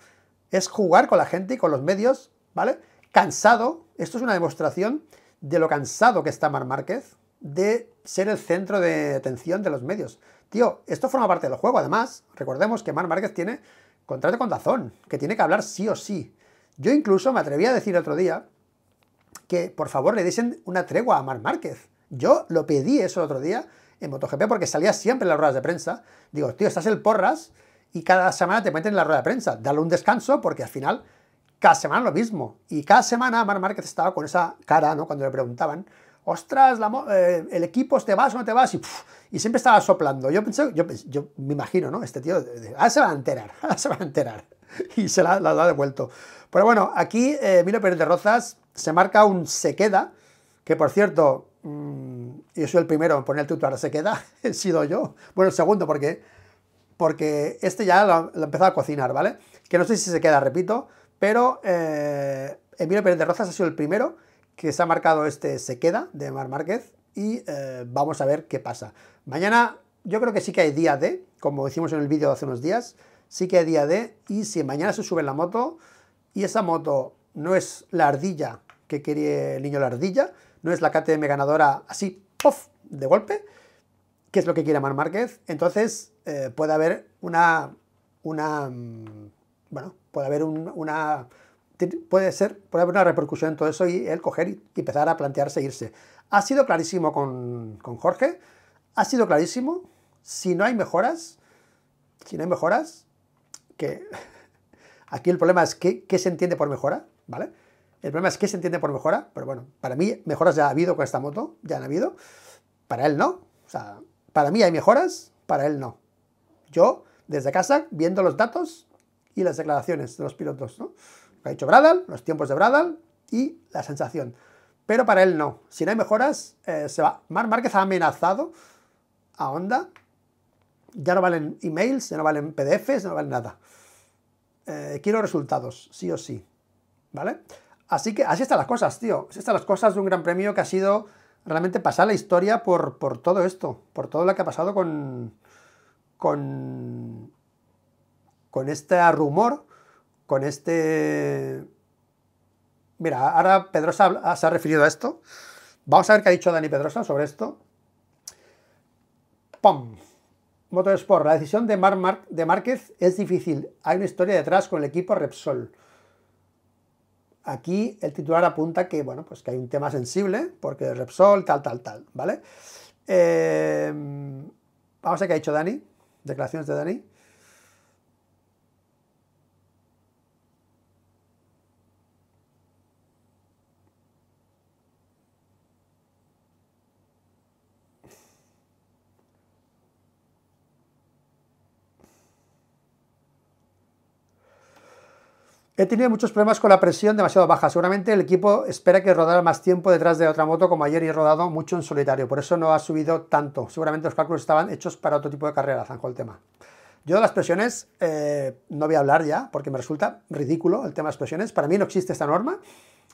Es jugar con la gente y con los medios, ¿vale? Cansado, esto es una demostración de lo cansado que está Mar Márquez de ser el centro de atención de los medios. Tío, esto forma parte del juego, además, recordemos que Mar Márquez tiene Contrate con Dazón, que tiene que hablar sí o sí. Yo incluso me atreví a decir otro día que por favor le diesen una tregua a Mar Márquez. Yo lo pedí eso el otro día en MotoGP porque salía siempre en las ruedas de prensa. Digo, tío, estás el porras y cada semana te meten en la rueda de prensa. Dale un descanso porque al final cada semana lo mismo. Y cada semana Mar Márquez estaba con esa cara, ¿no? Cuando le preguntaban, ostras, eh, el equipo, ¿te vas o no te vas? Y, siempre estaba soplando. Yo pensé, yo, me imagino, ¿no? Este tío, ah, se va a enterar, [laughs] ah, se va a enterar. [laughs] Y se la, ha devuelto. Pero bueno, aquí eh, Pérez de Rozas se marca un se queda, que por cierto, mm, yo soy el primero en poner el titular se queda, [laughs] he sido yo. Bueno, el segundo, porque, porque este ya lo, ha empezado a cocinar, ¿vale? Que no sé si se queda, repito, pero eh, Emilio Pérez de Rozas ha sido el primero que se ha marcado este se queda de Mar Márquez y eh, vamos a ver qué pasa. Mañana yo creo que sí que hay día D, como decimos en el vídeo de hace unos días, sí que hay día D y si mañana se sube la moto y esa moto no es la ardilla que quiere el niño la ardilla, no es la KTM ganadora así, ¡pof!, de golpe, que es lo que quiere Mar Márquez, entonces eh, puede haber una, una, mm, bueno, puede haber una puede ser, puede haber una repercusión en todo eso y él coger y empezar a plantearse e irse. Ha sido clarísimo con, Jorge, ha sido clarísimo. Si no hay mejoras, si no hay mejoras, que [laughs] aquí el problema es qué, qué se entiende por mejora, ¿vale? El problema es qué se entiende por mejora, pero bueno, para mí mejoras ya ha habido con esta moto, ya han habido. Para él no. O sea, para mí hay mejoras, para él no. Yo, desde casa, viendo los datos y las declaraciones de los pilotos, ¿no? Lo ha dicho Bradal, los tiempos de Bradal y la sensación. Pero para él no. Si no hay mejoras, eh, se va. Marc Márquez ha amenazado a Honda. Ya no valen emails, ya no valen PDFs, ya no valen nada. Eh, quiero resultados, sí o sí. ¿Vale? Así que así están las cosas, tío. Así están las cosas de un gran premio que ha sido realmente pasar la historia por, por todo esto, por todo lo que ha pasado con, con, con este rumor con este... Mira, ahora Pedrosa se ha referido a esto. Vamos a ver qué ha dicho Dani Pedrosa sobre esto. ¡Pum! Motorsport, la decisión de, de Márquez es difícil. Hay una historia detrás con el equipo Repsol. Aquí el titular apunta que, bueno, pues que hay un tema sensible, porque Repsol, tal, tal, tal, ¿vale? Eh, vamos a ver qué ha dicho Dani, declaraciones de Dani. He tenido muchos problemas con la presión demasiado baja. Seguramente el equipo espera que rodara más tiempo detrás de otra moto, como ayer y he rodado mucho en solitario. Por eso no ha subido tanto. Seguramente los cálculos estaban hechos para otro tipo de carrera, zanjó el tema. Yo de las presiones eh, no voy a hablar ya, porque me resulta ridículo el tema de las presiones. Para mí no existe esta norma,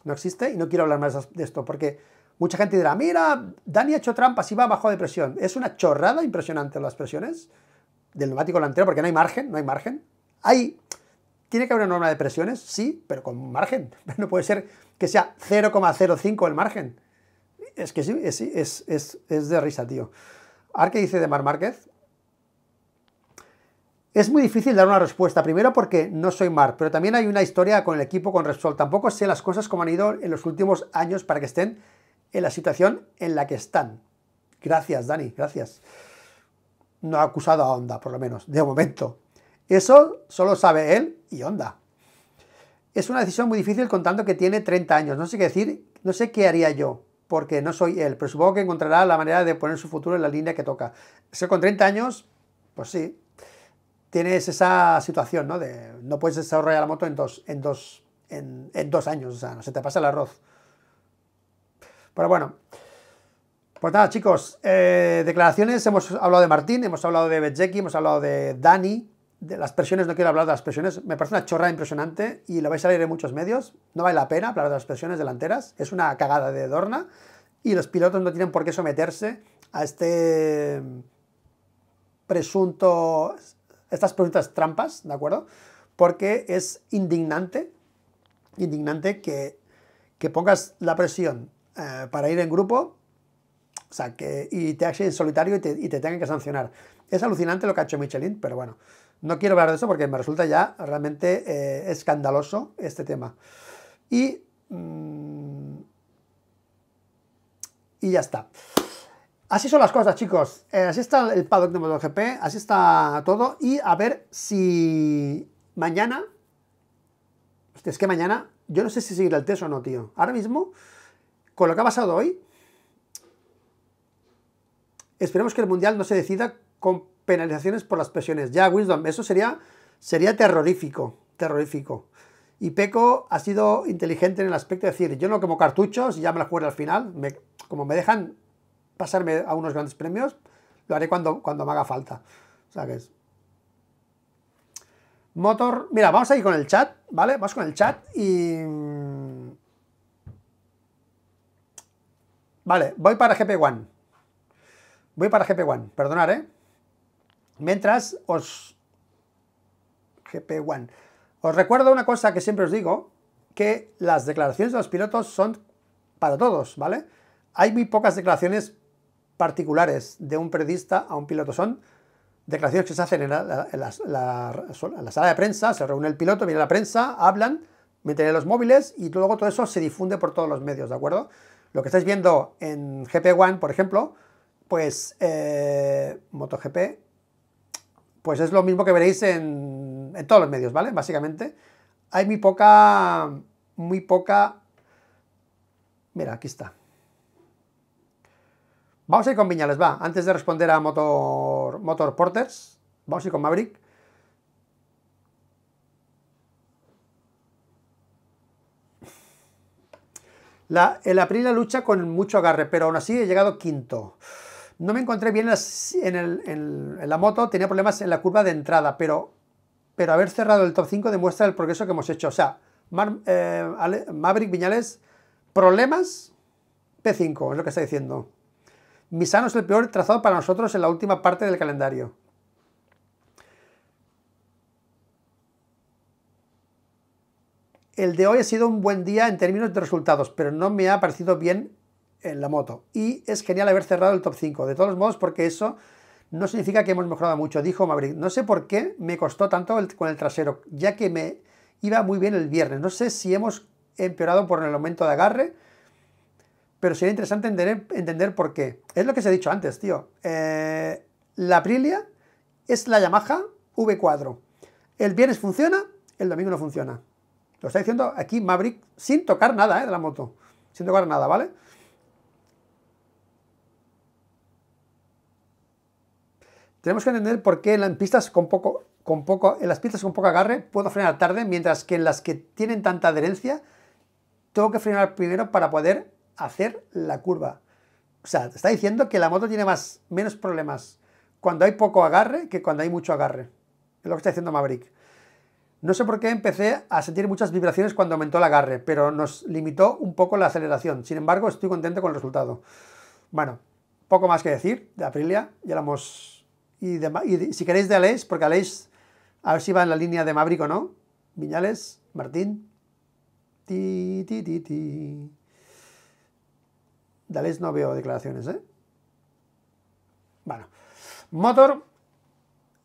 no existe, y no quiero hablar más de esto, porque mucha gente dirá, mira, Dani ha hecho trampas y va bajo de presión. Es una chorrada impresionante las presiones del neumático delantero, porque no hay margen, no hay margen. Hay ¿Tiene que haber una norma de presiones? Sí, pero con margen. [laughs] No puede ser que sea 0,05 el margen. Es que sí, es, de risa, tío. Ahora ¿qué dice de Mar Márquez, es muy difícil dar una respuesta, primero porque no soy Mar, pero también hay una historia con el equipo con Repsol. Tampoco sé las cosas como han ido en los últimos años para que estén en la situación en la que están. Gracias, Dani, gracias. No ha acusado a Honda, por lo menos, de momento. Eso solo sabe él y onda Es una decisión muy difícil contando que tiene 30 años. No sé qué decir, no sé qué haría yo, porque no soy él, pero supongo que encontrará la manera de poner su futuro en la línea que toca. Si con 30 años, pues sí, tienes esa situación, ¿no? De no puedes desarrollar la moto en dos, en dos, en, años, o sea, no se te pasa el arroz. Pero bueno, pues nada, chicos, eh, declaraciones, hemos hablado de Martín, hemos hablado de Bejeki, hemos hablado de Dani, de las presiones, no quiero hablar de las presiones, me parece una chorra impresionante y lo vais a leer en muchos medios, no vale la pena hablar de las presiones delanteras, es una cagada de Dorna y los pilotos no tienen por qué someterse a este mm, presunto, estas presuntas trampas, ¿de acuerdo? Porque es indignante, indignante que, pongas la presión eh, para ir en grupo, o sea, que, y te hagas en solitario y te, y te tengan que sancionar. Es alucinante lo que ha hecho Michelin, pero bueno. No quiero hablar de eso porque me resulta ya realmente eh, escandaloso este tema. Y, mm, y ya está. Así son las cosas, chicos. Eh, así está el paddock de MotoGP, así está todo. Y a ver si mañana... Hostia, es que mañana... Yo no sé si seguir el test o no, tío. Ahora mismo, con lo que ha pasado hoy, esperemos que el Mundial no se decida con penalizaciones por las presiones. Ya, Wisdom, eso sería, sería terrorífico, terrorífico. Y Peco ha sido inteligente en el aspecto de decir, yo no como cartuchos y ya me las juego al final. como me dejan pasarme a unos grandes premios, lo haré cuando, cuando me haga falta. O sea que es... Motor... Mira, vamos a ir con el chat, ¿vale? Vamos con el chat y... Vale, voy para GP1. Voy para GP1, perdonar, ¿eh? Mientras, os... GP1. Os recuerdo una cosa que siempre os digo, que las declaraciones de los pilotos son para todos, ¿vale? Hay muy pocas declaraciones particulares de un periodista a un piloto. Son declaraciones que se hacen en la, sala de prensa, se reúne el piloto, viene la prensa, hablan, meten en los móviles y luego todo eso se difunde por todos los medios, ¿de acuerdo? Lo que estáis viendo en GP1, por ejemplo, pues eh, MotoGP pues es lo mismo que veréis en, todos los medios, ¿vale? Básicamente, hay muy poca, muy poca... Mira, aquí está. Vamos a ir con Viñales, va. Antes de responder a Motor, Motor Porters, vamos a ir con Maverick. El el la lucha con mucho agarre, pero aún así he llegado quinto. No me encontré bien en, la moto, tenía problemas en la curva de entrada, pero, pero haber cerrado el top 5 demuestra el progreso que hemos hecho. O sea, eh, Maverick Viñales, problemas, P5, es lo que está diciendo. Misano es el peor trazado para nosotros en la última parte del calendario. El de hoy ha sido un buen día en términos de resultados, pero no me ha parecido bien en la moto. Y es genial haber cerrado el top 5, de todos modos, porque eso no significa que hemos mejorado mucho, dijo Maverick. No sé por qué me costó tanto con el trasero, ya que me iba muy bien el viernes. No sé si hemos empeorado por el aumento de agarre, pero sería interesante entender, por qué. Es lo que se ha dicho antes, tío. Eh, la Aprilia es la Yamaha V4. El viernes funciona, el domingo no funciona. Lo está diciendo aquí Maverick sin tocar nada eh, de la moto. Sin tocar nada, ¿vale? Tenemos que entender por qué en pistas con poco, con poco, en las pistas con poco agarre puedo frenar tarde, mientras que en las que tienen tanta adherencia tengo que frenar primero para poder hacer la curva. O sea, está diciendo que la moto tiene más, menos problemas cuando hay poco agarre que cuando hay mucho agarre. Es lo que está diciendo Maverick. No sé por qué empecé a sentir muchas vibraciones cuando aumentó el agarre, pero nos limitó un poco la aceleración. Sin embargo, estoy contento con el resultado. Bueno, poco más que decir de Aprilia, ya la hemos y, si queréis de Aleix, porque Aleix, a ver si va en la línea de Mabrico, no, Viñales, Martín, ti, ti, De Aleix no veo declaraciones, ¿eh? Bueno, Motor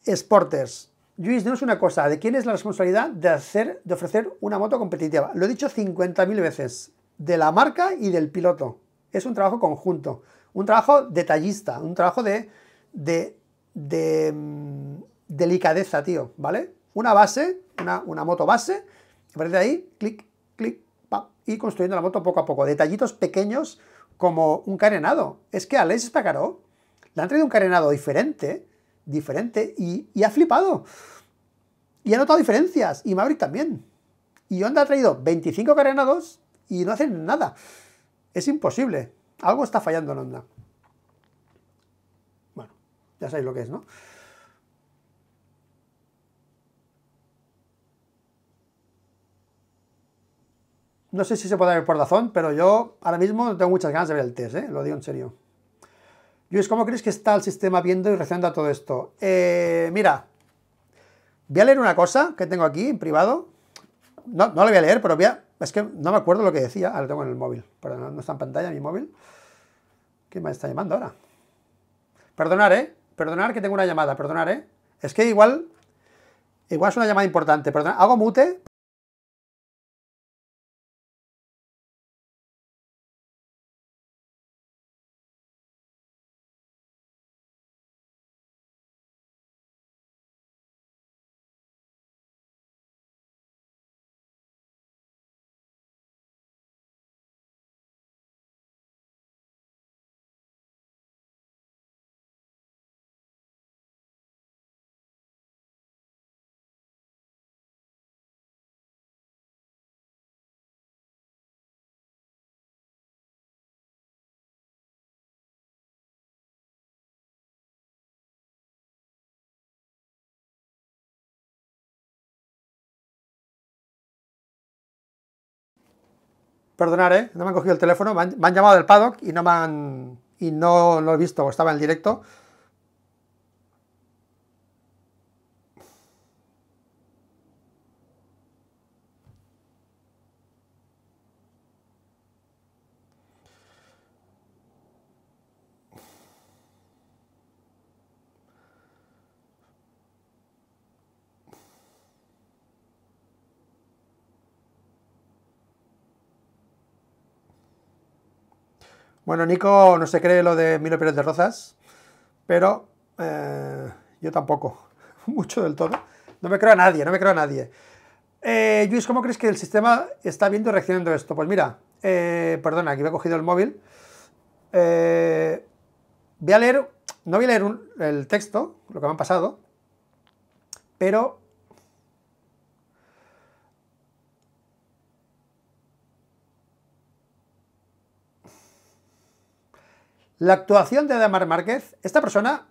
Sporters. Luis, es una cosa, ¿de quién es la responsabilidad de, hacer, de ofrecer una moto competitiva? Lo he dicho 50.000 veces, de la marca y del piloto. Es un trabajo conjunto, un trabajo detallista, un trabajo de de mm, delicadeza, tío, ¿vale? Una base, una, moto base, a ahí, clic, clic, y construyendo la moto poco a poco. Detallitos pequeños como un carenado. Es que a Alex Pacaró le han traído un carenado diferente, diferente, y, y ha flipado. Y ha notado diferencias, y Maverick también. Y Honda ha traído 25 carenados y no hacen nada. Es imposible. Algo está fallando en Honda ya sabéis lo que es, ¿no? No sé si se puede ver por razón, pero yo ahora mismo tengo muchas ganas de ver el test, ¿eh? lo digo en serio. Luis, ¿cómo crees que está el sistema viendo y reaccionando a todo esto? Eh, mira, voy a leer una cosa que tengo aquí en privado. No, no la voy a leer, pero voy Es que no me acuerdo lo que decía. Ahora lo tengo en el móvil. Perdón, no está en pantalla mi móvil. qué me está llamando ahora? Perdonar, ¿eh? Perdonar que tengo una llamada, perdonar, ¿eh? Es que igual, igual es una llamada importante. Perdonad. hago mute. perdonar, ¿eh? no me han cogido el teléfono, me han, llamado del paddock y no me han, y no lo he visto, estaba en directo, Bueno, Nico no se cree lo de Milo Pérez de Rozas, pero eh, yo tampoco, [laughs] mucho del todo. No me creo a nadie, no me creo a nadie. Eh, Luis, ¿cómo crees que el sistema está viendo y reaccionando esto? Pues mira, eh, perdona, aquí me he cogido el móvil. Eh, voy a leer, no voy a leer el texto, lo que me han pasado, pero La actuación de Adamar Márquez, esta persona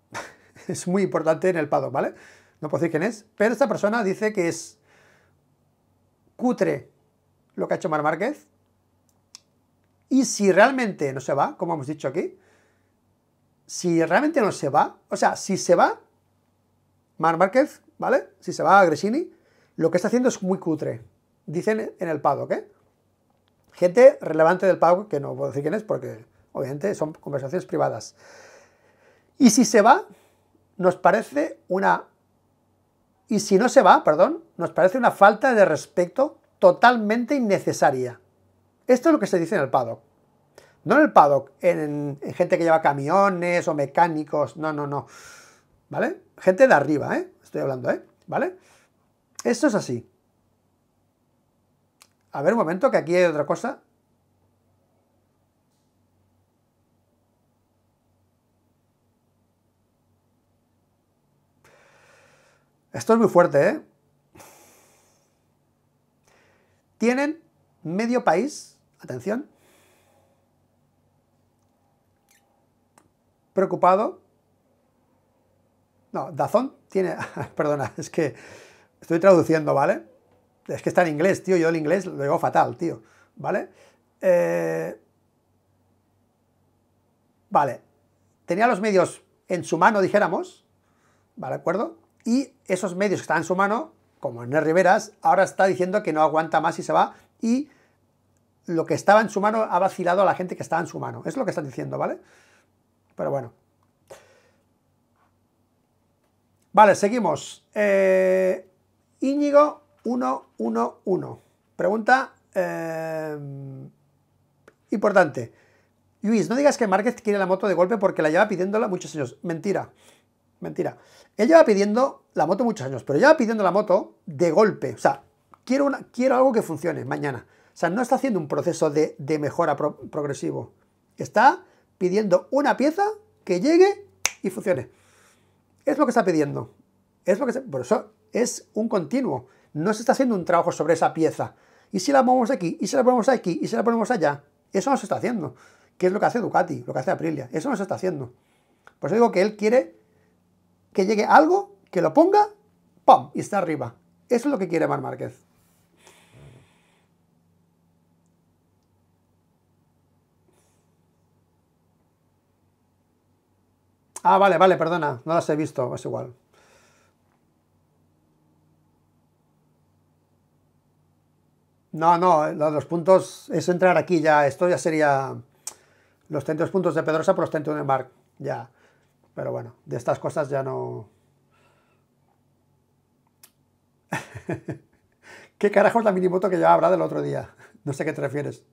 [laughs] es muy importante en el paddock, ¿vale? No puedo decir quién es, pero esta persona dice que es cutre lo que ha hecho Mar Márquez. Y si realmente no se va, como hemos dicho aquí, si realmente no se va, o sea, si se va Mar Márquez, ¿vale? Si se va a Gresini, lo que está haciendo es muy cutre. Dicen en el paddock, ¿eh? Gente relevante del paddock, que no puedo decir quién es porque Obviamente son conversaciones privadas. Y si se va, nos parece una... Y si no se va, perdón, nos parece una falta de respeto totalmente innecesaria. Esto es lo que se dice en el paddock. No en el paddock, en, gente que lleva camiones o mecánicos, no, no, no. ¿Vale? Gente de arriba, ¿eh? Estoy hablando, ¿eh? ¿Vale? Esto es así. A ver un momento, que aquí hay otra cosa. Esto es muy fuerte, ¿eh? Tienen medio país, atención, preocupado. No, Dazón tiene... [laughs] Perdona, es que estoy traduciendo, ¿vale? Es que está en inglés, tío. Yo el inglés lo digo fatal, tío. ¿Vale? Eh, vale. Tenía los medios en su mano, dijéramos. ¿Vale? ¿De acuerdo? y esos medios que estaban en su mano, como Ernest Riveras, ahora está diciendo que no aguanta más y se va y lo que estaba en su mano ha vacilado a la gente que estaba en su mano. Es lo que están diciendo, ¿vale? Pero bueno. Vale, seguimos. Eh, Íñigo 111. Pregunta eh, importante. Luis, no digas que Márquez quiere la moto de golpe porque la lleva pidiéndola muchos años. Mentira mentira. Él lleva pidiendo la moto muchos años, pero lleva pidiendo la moto de golpe. O sea, quiero, quiero algo que funcione mañana. O sea, no está haciendo un proceso de, mejora progresivo. Está pidiendo una pieza que llegue y funcione. Es lo que está pidiendo. Es lo que por eso es un continuo. No se está haciendo un trabajo sobre esa pieza. Y si la ponemos aquí, y si la ponemos aquí, y si la ponemos allá. Eso no se está haciendo. que es lo que hace Ducati? Lo que hace Aprilia. Eso no se está haciendo. Por eso digo que él quiere que llegue algo, que lo ponga, ¡pam! y está arriba. Eso es lo que quiere Mar Márquez. Ah, vale, vale, perdona, no las he visto, es igual. No, no, los puntos, es entrar aquí ya, esto ya sería los 32 puntos de Pedrosa por los 31 de mar. ya. Pero bueno, de estas cosas ya no... [laughs] ¿Qué carajo es la mini-moto que ya habrá del otro día? No sé a qué te refieres.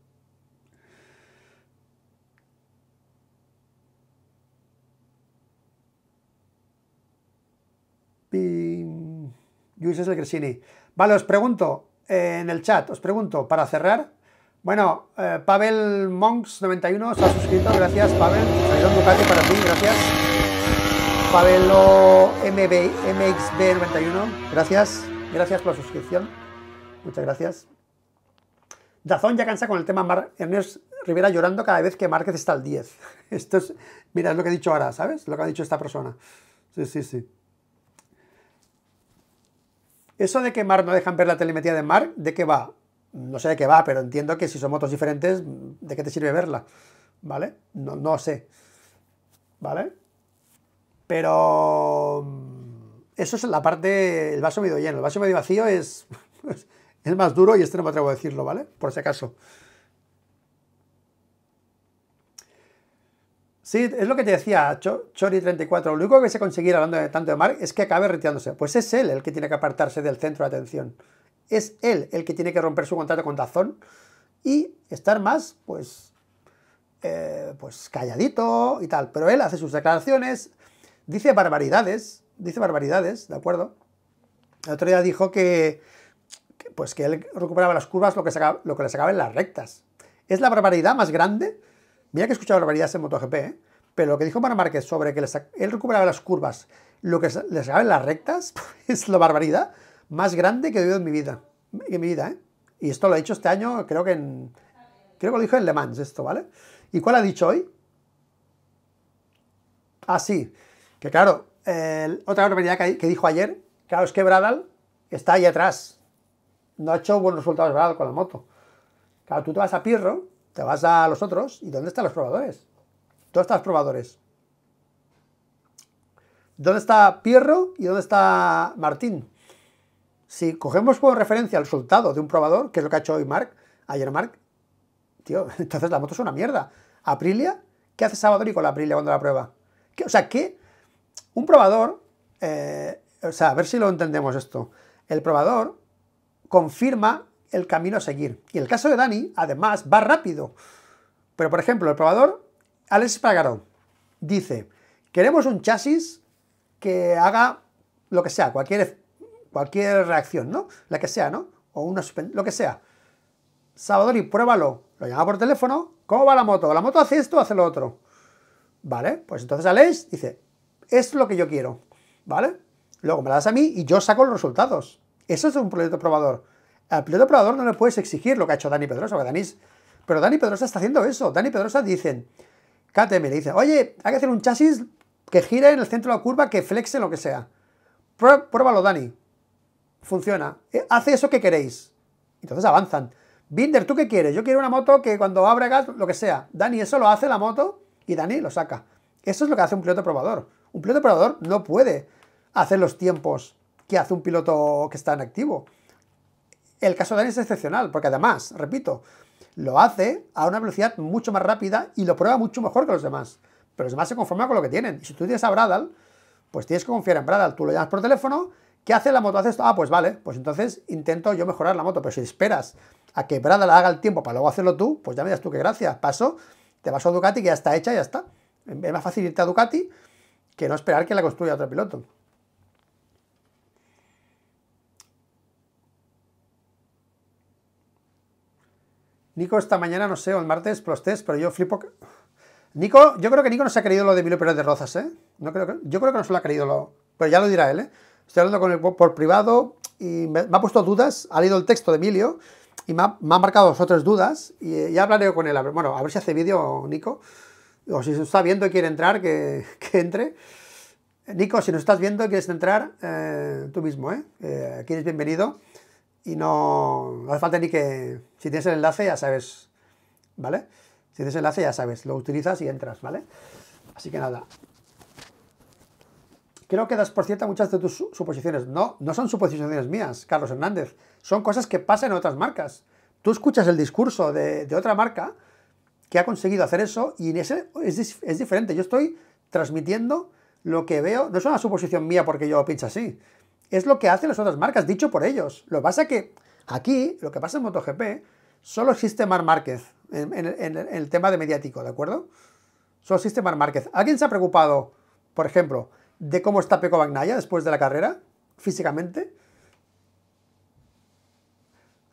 es el Vale, os pregunto eh, en el chat, os pregunto para cerrar. Bueno, eh, Pavel Monks91 se ha suscrito, gracias Pavel. un Ducati para ti, gracias. Pavelo MB, MXB91, gracias, gracias por la suscripción, muchas gracias. Dazón ya cansa con el tema Mar Ernest Rivera llorando cada vez que Márquez está al 10. [laughs] Esto es, mira, es lo que he dicho ahora, ¿sabes? Lo que ha dicho esta persona. Sí, sí, sí. Eso de que Mar no dejan ver la telemetría de Mar, ¿de qué va? No sé de qué va, pero entiendo que si son motos diferentes, ¿de qué te sirve verla? ¿Vale? No, no sé. ¿Vale? Pero mm, eso es la parte, el vaso medio lleno. El vaso medio vacío es, [laughs] es más duro y este no me atrevo a decirlo, ¿vale? Por si acaso. Sí, es lo que te decía Chori34. Lo único que se conseguir hablando de tanto de Mark es que acabe retirándose. Pues es él el que tiene que apartarse del centro de atención. Es él el que tiene que romper su contrato con Dazón y estar más, pues, eh, pues calladito y tal. Pero él hace sus declaraciones, dice barbaridades, dice barbaridades, ¿de acuerdo? El otro día dijo que, pues que él recuperaba las curvas lo que, lo que le sacaba en las rectas. Es la barbaridad más grande. Mira que he escuchado barbaridades en MotoGP, ¿eh? pero lo que dijo para Márquez sobre que él recuperaba las curvas lo que le sacaba en las rectas [laughs] es la barbaridad más grande que he oído en mi vida. En mi vida ¿eh? Y esto lo ha dicho este año, creo que en. Creo que lo dijo en Le Mans, esto, ¿vale? ¿Y cuál ha dicho hoy? así ah, que claro, otra barbaridad que, dijo ayer, claro, es que Bradal está ahí atrás. No ha hecho buenos resultados Bradal con la moto. Claro, tú te vas a Pirro, te vas a los otros, ¿y dónde están los probadores? ¿Dónde están los probadores? ¿Dónde está Pierro y dónde está Martín? Si cogemos por referencia el resultado de un probador, que es lo que ha hecho hoy Mark, ayer Mark, tío, [laughs] entonces la moto es una mierda. Aprilia, ¿qué hace Salvador y con la Aprilia cuando la prueba? ¿Qué, o sea, ¿qué, un probador, eh, o sea, a ver si lo entendemos esto, el probador confirma el camino a seguir. Y el caso de Dani, además, va rápido. Pero, por ejemplo, el probador, Alex Pagaron dice, queremos un chasis que haga lo que sea, cualquier, cualquier reacción, ¿no? La que sea, ¿no? O una lo que sea. Salvador y pruébalo. Lo llama por teléfono. ¿Cómo va la moto? La moto hace esto, hace lo otro. Vale, pues entonces Alex dice, es lo que yo quiero, ¿vale? Luego me la das a mí y yo saco los resultados. Eso es un proyecto probador. Al piloto probador no le puedes exigir lo que ha hecho Dani Pedrosa, porque Dani, pero Dani Pedrosa está haciendo eso. Dani Pedrosa dicen, KTM le dice, oye, hay que hacer un chasis que gire en el centro de la curva, que flexe, lo que sea. Pruébalo, Dani. Funciona. Eh, hace eso que queréis. Entonces avanzan. Binder, ¿tú qué quieres? Yo quiero una moto que cuando abra gas, lo que sea. Dani eso lo hace la moto y Dani lo saca. Eso es lo que hace un piloto probador. Un piloto operador no puede hacer los tiempos que hace un piloto que está en activo. El caso de Dani es excepcional, porque además, repito, lo hace a una velocidad mucho más rápida y lo prueba mucho mejor que los demás. Pero los demás se conforman con lo que tienen. Y si tú tienes a Bradal, pues tienes que confiar en Bradal. Tú lo llamas por teléfono, ¿qué hace la moto? ¿Hace esto? Ah, pues vale, pues entonces intento yo mejorar la moto. Pero si esperas a que Bradal haga el tiempo para luego hacerlo tú, pues ya me das tú qué gracias. Paso, te vas a Ducati que ya está hecha, ya está. Es más fácil irte a Ducati que no esperar que la construya otro piloto. Nico, esta mañana, no sé, o el martes, test, pero yo flipo... Nico, yo creo que Nico no se ha creído lo de Emilio Pérez de Rozas, ¿eh? No creo que, yo creo que no se lo ha creído, lo, pero ya lo dirá él, ¿eh? Estoy hablando con él por privado y me, ha puesto dudas, ha leído el texto de Emilio y me ha, marcado otras dudas y eh, ya hablaré con él. bueno, a ver si hace vídeo Nico o si se está viendo y quiere entrar, [laughs] que, entre. Nico, si nos estás viendo y quieres entrar, eh, tú mismo, ¿eh? aquí eres bienvenido. Y no, hace falta ni que... Si tienes el enlace, ya sabes, ¿vale? Si tienes el enlace, ya sabes, lo utilizas y entras, ¿vale? Así que nada. Creo que das por cierta muchas de tus suposiciones. No, no son suposiciones mías, Carlos Hernández. Son cosas que pasan en otras marcas. Tú escuchas el discurso de otra marca que ha conseguido hacer eso y en ese es, diferente. Yo estoy transmitiendo lo que veo, no es una suposición mía porque yo pinche así, es lo que hacen las otras marcas, dicho por ellos. Lo que pasa es que aquí, lo que pasa en MotoGP, solo existe Mar Márquez en, el tema de mediático, ¿de acuerdo? Solo existe Mar Márquez. ¿Alguien se ha preocupado, por ejemplo, de cómo está Peco Bagnaya después de la carrera, físicamente?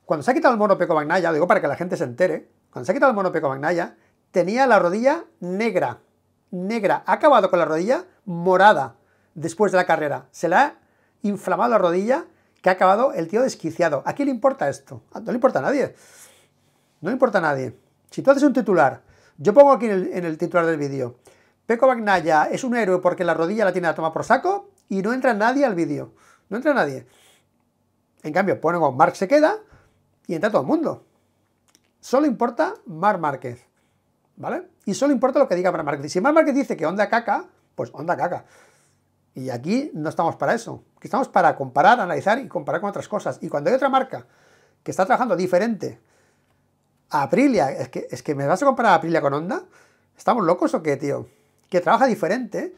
Cuando se ha quitado el mono Peco Bagnaya, digo para que la gente se entere, cuando se ha quitado el monopeco magnaya, tenía la rodilla negra, negra, ha acabado con la rodilla morada después de la carrera, se le ha inflamado la rodilla que ha acabado el tío desquiciado. ¿A quién le importa esto? Ah, no le importa a nadie. No le importa a nadie. Si tú haces un titular, yo pongo aquí en el, titular del vídeo, Peco Magnaya es un héroe porque la rodilla la tiene a tomar por saco y no entra nadie al vídeo. No entra nadie. En cambio, ponemos Mark se queda y entra todo el mundo solo importa Mar Márquez, ¿vale? Y solo importa lo que diga Mar Márquez. si Mar Márquez dice que onda caca, pues onda caca. Y aquí no estamos para eso. Aquí estamos para comparar, analizar y comparar con otras cosas. Y cuando hay otra marca que está trabajando diferente a Aprilia, es que, es que me vas a comparar a Aprilia con Honda, ¿estamos locos o qué, tío? Que trabaja diferente,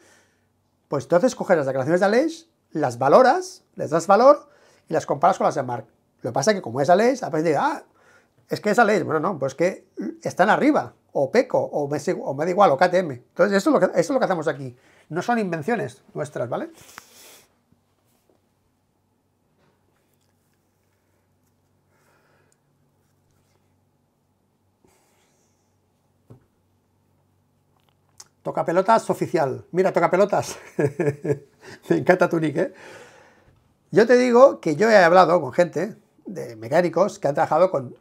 pues entonces coges las declaraciones de Aleix, las valoras, les das valor y las comparas con las de Marc. Lo que pasa es que como es Aleix, a es que esa ley, bueno, no, pues que están arriba, o PECO, o me, o me da igual, o KTM. Entonces, eso es, lo que, hacemos aquí. No son invenciones nuestras, ¿vale? Toca pelotas oficial. Mira, toca pelotas. [laughs] me encanta tu nick, ¿eh? Yo te digo que yo he hablado con gente de mecánicos que han trabajado con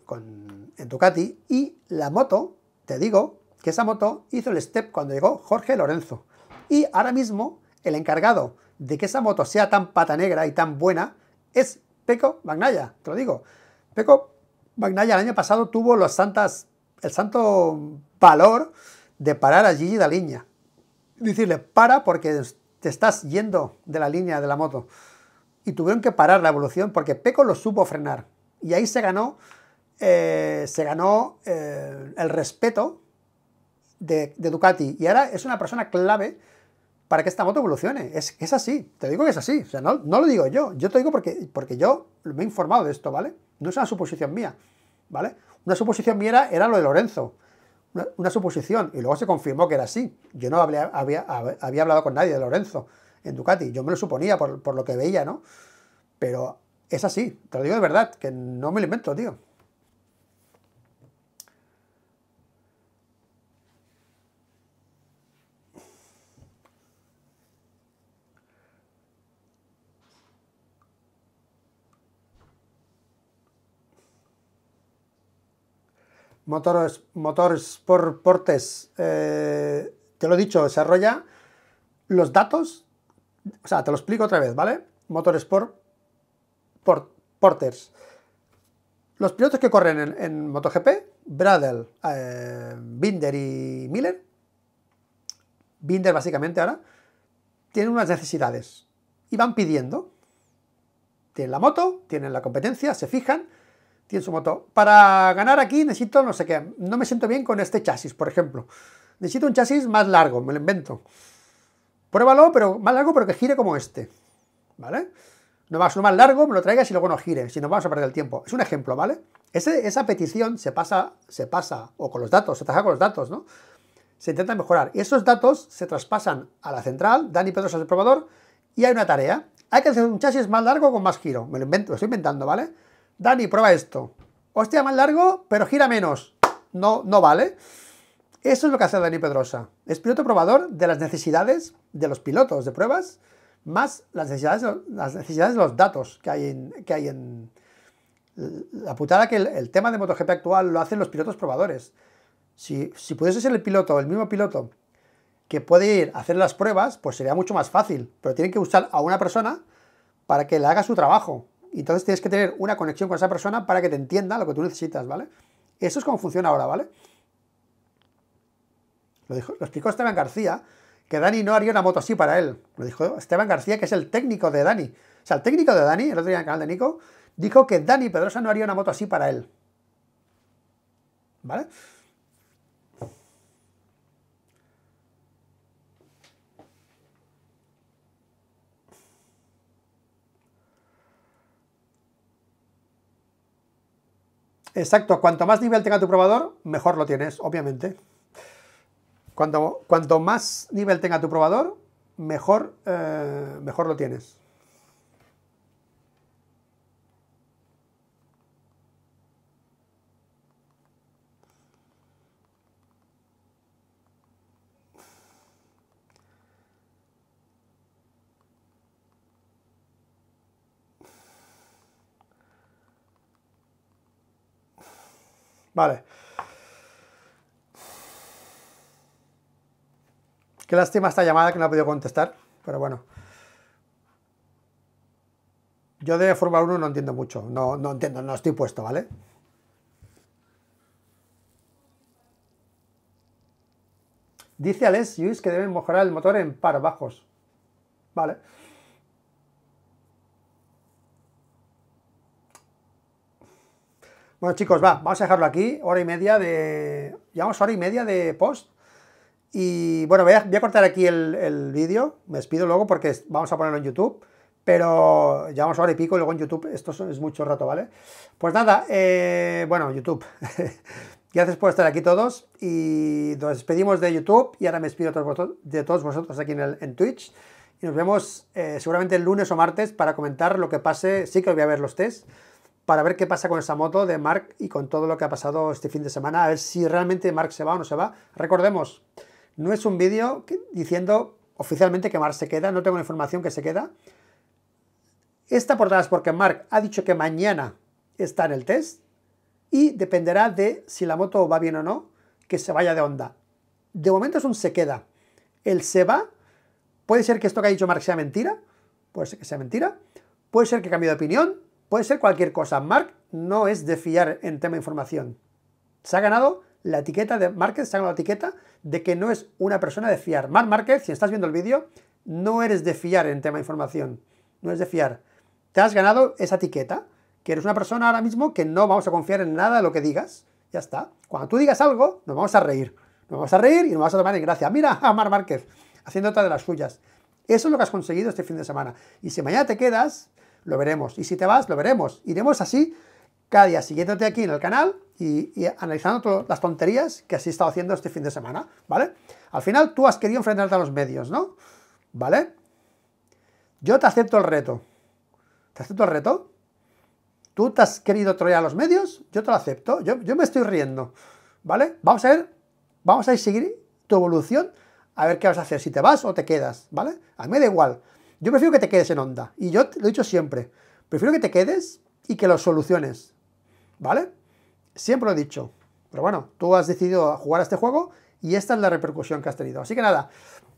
en Ducati, y la moto, te digo, que esa moto hizo el step cuando llegó Jorge Lorenzo. Y ahora mismo el encargado de que esa moto sea tan pata negra y tan buena es Peco Magnaya, te lo digo. Peco Magnaya el año pasado tuvo los santas, el santo valor de parar a Gigi línea Decirle, para porque te estás yendo de la línea de la moto. Y tuvieron que parar la evolución porque Peco lo supo frenar. Y ahí se ganó eh, se ganó eh, el respeto de, Ducati y ahora es una persona clave para que esta moto evolucione. Es, es así, te digo que es así, no, no, lo digo yo, yo te digo porque, porque yo me he informado de esto, ¿vale? No es una suposición mía, ¿vale? Una suposición mía era, lo de Lorenzo, una, suposición, y luego se confirmó que era así. Yo no había, había, hablado con nadie de Lorenzo en Ducati, yo me lo suponía por, por lo que veía, ¿no? Pero es así, te lo digo de verdad, que no me lo invento, tío. Motor Motorsport Portes, eh, te lo he dicho, desarrolla los datos, o sea, te lo explico otra vez, ¿vale? Motorsport Port, Porters. Los pilotos que corren en, MotoGP, Bradel, eh, Binder y Miller, Binder básicamente ahora, tienen unas necesidades y van pidiendo. Tienen la moto, tienen la competencia, se fijan, tiene su moto. Para ganar aquí necesito no sé qué. No me siento bien con este chasis, por ejemplo. Necesito un chasis más largo, me lo invento. Pruébalo, pero más largo, pero que gire como este. ¿Vale? No vas uno más largo, me lo traigas y luego no gire, si no vamos a perder el tiempo. Es un ejemplo, ¿vale? esa petición se pasa, se pasa, o con los datos, se trabaja con los datos, ¿no? Se intenta mejorar. Y esos datos se traspasan a la central, Dani Pedro es el probador, y hay una tarea. Hay que hacer un chasis más largo con más giro. Me lo invento, lo estoy inventando, ¿vale? Dani, prueba esto. Hostia, más largo, pero gira menos. No, no vale. Eso es lo que hace Dani Pedrosa. Es piloto probador de las necesidades de los pilotos de pruebas, más las necesidades, las necesidades de los datos que hay en, que hay en... La putada que el, tema de MotoGP actual lo hacen los pilotos probadores. Si, si pudiese ser el piloto, el mismo piloto, que puede ir a hacer las pruebas, pues sería mucho más fácil. Pero tienen que usar a una persona para que le haga su trabajo y entonces tienes que tener una conexión con esa persona para que te entienda lo que tú necesitas, ¿vale? Eso es como funciona ahora, ¿vale? Lo, dijo, lo explicó Esteban García, que Dani no haría una moto así para él. Lo dijo Esteban García, que es el técnico de Dani. O sea, el técnico de Dani, el otro día en el canal de Nico, dijo que Dani Pedrosa no haría una moto así para él. ¿Vale? Exacto, cuanto más nivel tenga tu probador, mejor lo tienes, obviamente. Cuanto, más nivel tenga tu probador, mejor, eh, mejor lo tienes. Vale. Qué lástima esta llamada que no ha podido contestar, pero bueno. Yo de Fórmula 1 no entiendo mucho, no, entiendo, no estoy puesto, ¿vale? Dice Alex que deben mejorar el motor en par bajos. Vale. Bueno, chicos, va, vamos a dejarlo aquí. Hora y media de. Llevamos hora y media de post. Y bueno, voy a, voy a cortar aquí el, el vídeo. Me despido luego porque vamos a ponerlo en YouTube. Pero llevamos hora y pico luego en YouTube. Esto es mucho rato, ¿vale? Pues nada, eh, bueno, YouTube. [laughs] Gracias por estar aquí todos y nos despedimos de YouTube y ahora me despido de todos vosotros aquí en, Twitch y nos vemos eh, seguramente el lunes o martes para comentar lo que pase. Sí que voy a ver los test para ver qué pasa con esa moto de Mark y con todo lo que ha pasado este fin de semana, a ver si realmente Mark se va o no se va. Recordemos, no es un vídeo diciendo oficialmente que Mark se queda, no tengo la información que se queda. Esta portada es porque Mark ha dicho que mañana está en el test y dependerá de si la moto va bien o no, que se vaya de onda. De momento es un se queda. El se va, puede ser que esto que ha dicho Mark sea mentira, puede ser que sea mentira, puede ser que cambie de opinión, Puede ser cualquier cosa. Mark no es de fiar en tema información. Se ha ganado la etiqueta de Márquez, se ha ganado la etiqueta de que no es una persona de fiar. Mark Márquez, si estás viendo el vídeo, no eres de fiar en tema de información. No es de fiar. Te has ganado esa etiqueta, que eres una persona ahora mismo que no vamos a confiar en nada de lo que digas. Ya está. Cuando tú digas algo, nos vamos a reír. Nos vamos a reír y nos vamos a tomar en gracia. Mira a Mark Márquez haciendo otra de las suyas. Eso es lo que has conseguido este fin de semana. Y si mañana te quedas, lo veremos. Y si te vas, lo veremos. Iremos así cada día siguiéndote aquí en el canal y, analizando las tonterías que has estado haciendo este fin de semana, ¿vale? Al final tú has querido enfrentarte a los medios, ¿no? ¿Vale? Yo te acepto el reto. ¿Te acepto el reto? ¿Tú te has querido trolear a los medios? Yo te lo acepto. Yo, me estoy riendo, ¿vale? Vamos a ver, vamos a seguir tu evolución, a ver qué vas a hacer, si te vas o te quedas, ¿vale? A mí me da igual. Yo prefiero que te quedes en onda. Y yo te lo he dicho siempre. Prefiero que te quedes y que lo soluciones. ¿Vale? Siempre lo he dicho. Pero bueno, tú has decidido jugar a este juego y esta es la repercusión que has tenido. Así que nada,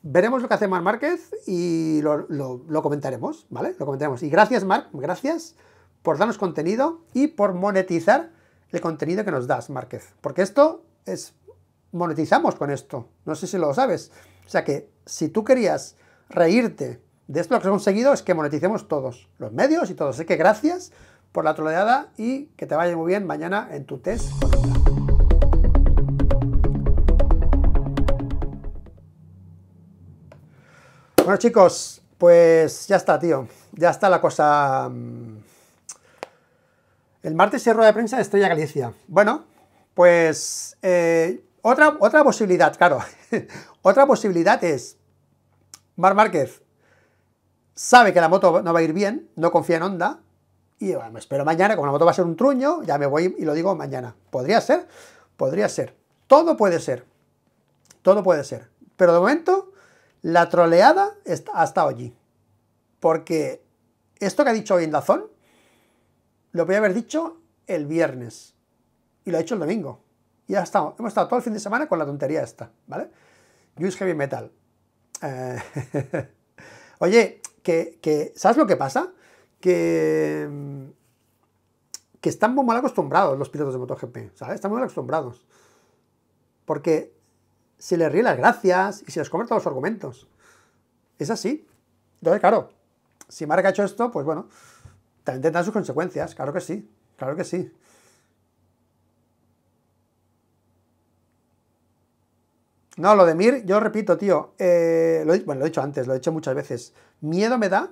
veremos lo que hace Mar Márquez y lo, lo, comentaremos, ¿vale? Lo comentaremos. Y gracias, Marc, gracias por darnos contenido y por monetizar el contenido que nos das, Márquez. Porque esto es. monetizamos con esto. No sé si lo sabes. O sea que si tú querías reírte de esto lo que hemos conseguido es que moneticemos todos los medios y todos. Así que gracias por la troleada y que te vaya muy bien mañana en tu test. Bueno chicos, pues ya está, tío. Ya está la cosa. Mm. El martes se rueda de prensa de Estrella Galicia. Bueno, pues eh, otra, otra posibilidad, claro. [laughs] otra posibilidad es Mar Márquez sabe que la moto no va a ir bien, no confía en Honda, y bueno, me espero mañana, como la moto va a ser un truño, ya me voy y lo digo mañana. Podría ser, podría ser. Todo puede ser, todo puede ser. Pero de momento, la troleada ha estado allí. Porque esto que ha dicho hoy en Dazón, lo a haber dicho el viernes. Y lo ha hecho el domingo. Y ya estamos. Hemos estado todo el fin de semana con la tontería esta, ¿vale? Use Heavy Metal. Eh, [laughs] oye, que, ¿sabes lo que pasa? Que, que están muy mal acostumbrados los pilotos de MotoGP, ¿sabes? Están muy mal acostumbrados. Porque se les ríe las gracias y se les comen todos los argumentos. Es así. Entonces, claro, si Marca ha hecho esto, pues bueno, también tendrá sus consecuencias, claro que sí, claro que sí. No, lo de Mir, yo repito, tío, eh, lo bueno, lo he dicho antes, lo he dicho muchas veces, miedo me da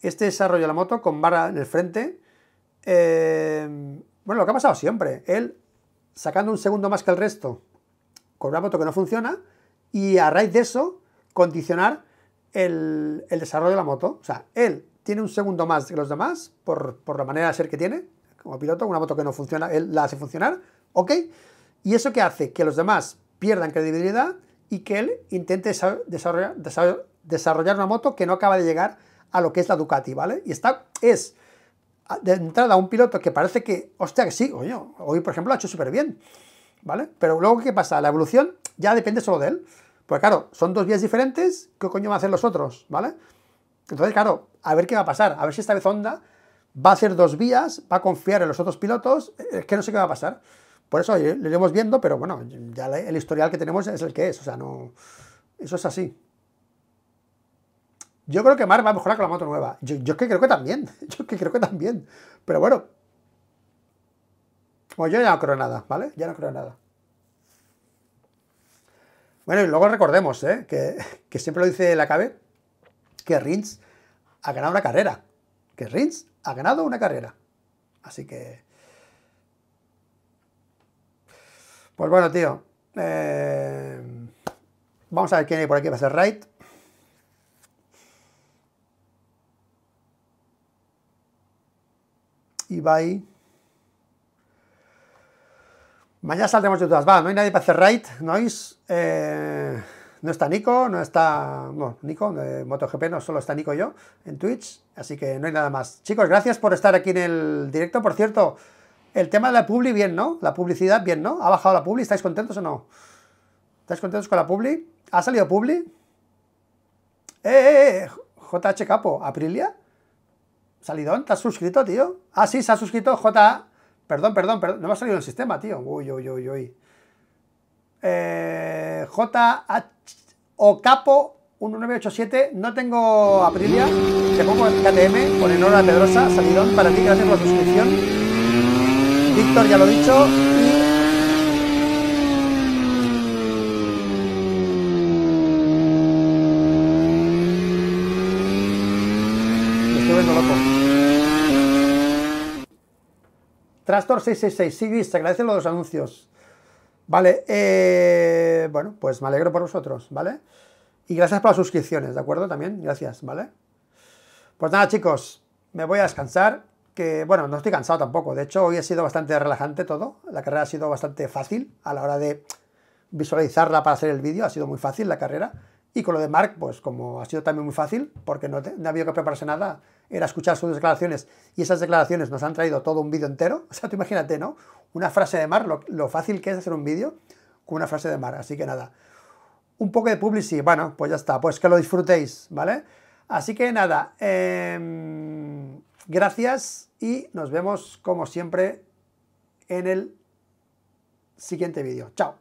este desarrollo de la moto con vara en el frente. Eh, bueno, lo que ha pasado siempre, él sacando un segundo más que el resto con una moto que no funciona y a raíz de eso condicionar el, desarrollo de la moto. O sea, él tiene un segundo más que los demás por, por la manera de ser que tiene como piloto, una moto que no funciona, él la hace funcionar, ok. ¿Y eso qué hace? Que los demás pierdan credibilidad y que él intente desarrollar, desarrollar una moto que no acaba de llegar a lo que es la Ducati, ¿vale? Y está, es de entrada un piloto que parece que, hostia, que sí, oye, hoy por ejemplo ha hecho súper bien, ¿vale? Pero luego, ¿qué pasa? La evolución ya depende solo de él. Pues claro, son dos vías diferentes, ¿qué coño van a hacer los otros, ¿vale? Entonces, claro, a ver qué va a pasar, a ver si esta vez Honda va a hacer dos vías, va a confiar en los otros pilotos, es que no sé qué va a pasar. Por eso eh, lo iremos viendo, pero bueno, ya el historial que tenemos es el que es, o sea, no... Eso es así. Yo creo que Mar va a mejorar con la moto nueva. Yo, que creo que también. [laughs] Yo que creo que también. Pero bueno. Pues yo ya no creo nada, ¿vale? Ya no creo nada. Bueno, y luego recordemos, ¿eh? que, [laughs] siempre lo dice la CABE, que Rins ha ganado una carrera. Que Rins ha ganado una carrera. Así que Pues bueno, tío. Eh, vamos a ver quién hay por aquí. para hacer raid. Y bye. Mañana saldremos de todas. Va, no hay nadie para hacer raid. No eh, no está Nico, no está. Bueno, Nico, de MotoGP, no solo está Nico y yo en Twitch. Así que no hay nada más. Chicos, gracias por estar aquí en el directo. Por cierto, el tema de la publi, bien, ¿no? La publicidad, bien, ¿no? ¿Ha bajado la publi? ¿Estáis contentos o no? ¿Estáis contentos con la publi? ¿Ha salido publi? ¡Eh, eh, eh! JH Capo, ¿Aprilia? ¿Salidón? ¿Te has suscrito, tío? Ah, sí, se ha suscrito J... Perdón, perdón, perdón. No me ha salido el sistema, tío. Uy, uy, uy, uy. Eh, JH... O Capo 1987, no tengo Aprilia, te pongo KTM, con Enora Pedrosa, salidón para ti, gracias por la suscripción. Víctor ya lo he dicho. Este loco. Trastor 666, si se agradecen los anuncios. Vale, eh, bueno, pues me alegro por vosotros, ¿vale? Y gracias por las suscripciones, ¿de acuerdo? También, gracias, ¿vale? Pues nada, chicos, me voy a descansar bueno, no estoy cansado tampoco. De hecho, hoy ha sido bastante relajante todo. La carrera ha sido bastante fácil a la hora de visualizarla para hacer el vídeo. Ha sido muy fácil la carrera. Y con lo de Mark, pues como ha sido también muy fácil, porque no, ha habido que prepararse nada, era escuchar sus declaraciones. Y esas declaraciones nos han traído todo un vídeo entero. [laughs] O sea, tú imagínate, ¿no? Una frase de Mark, lo, fácil que es hacer un vídeo con una frase de Mark. Así que nada. Un poco de publicidad Bueno, pues ya está. Pues que lo disfrutéis, ¿vale? Así que nada. Eh Gracias y nos vemos como siempre en el siguiente vídeo. Chao.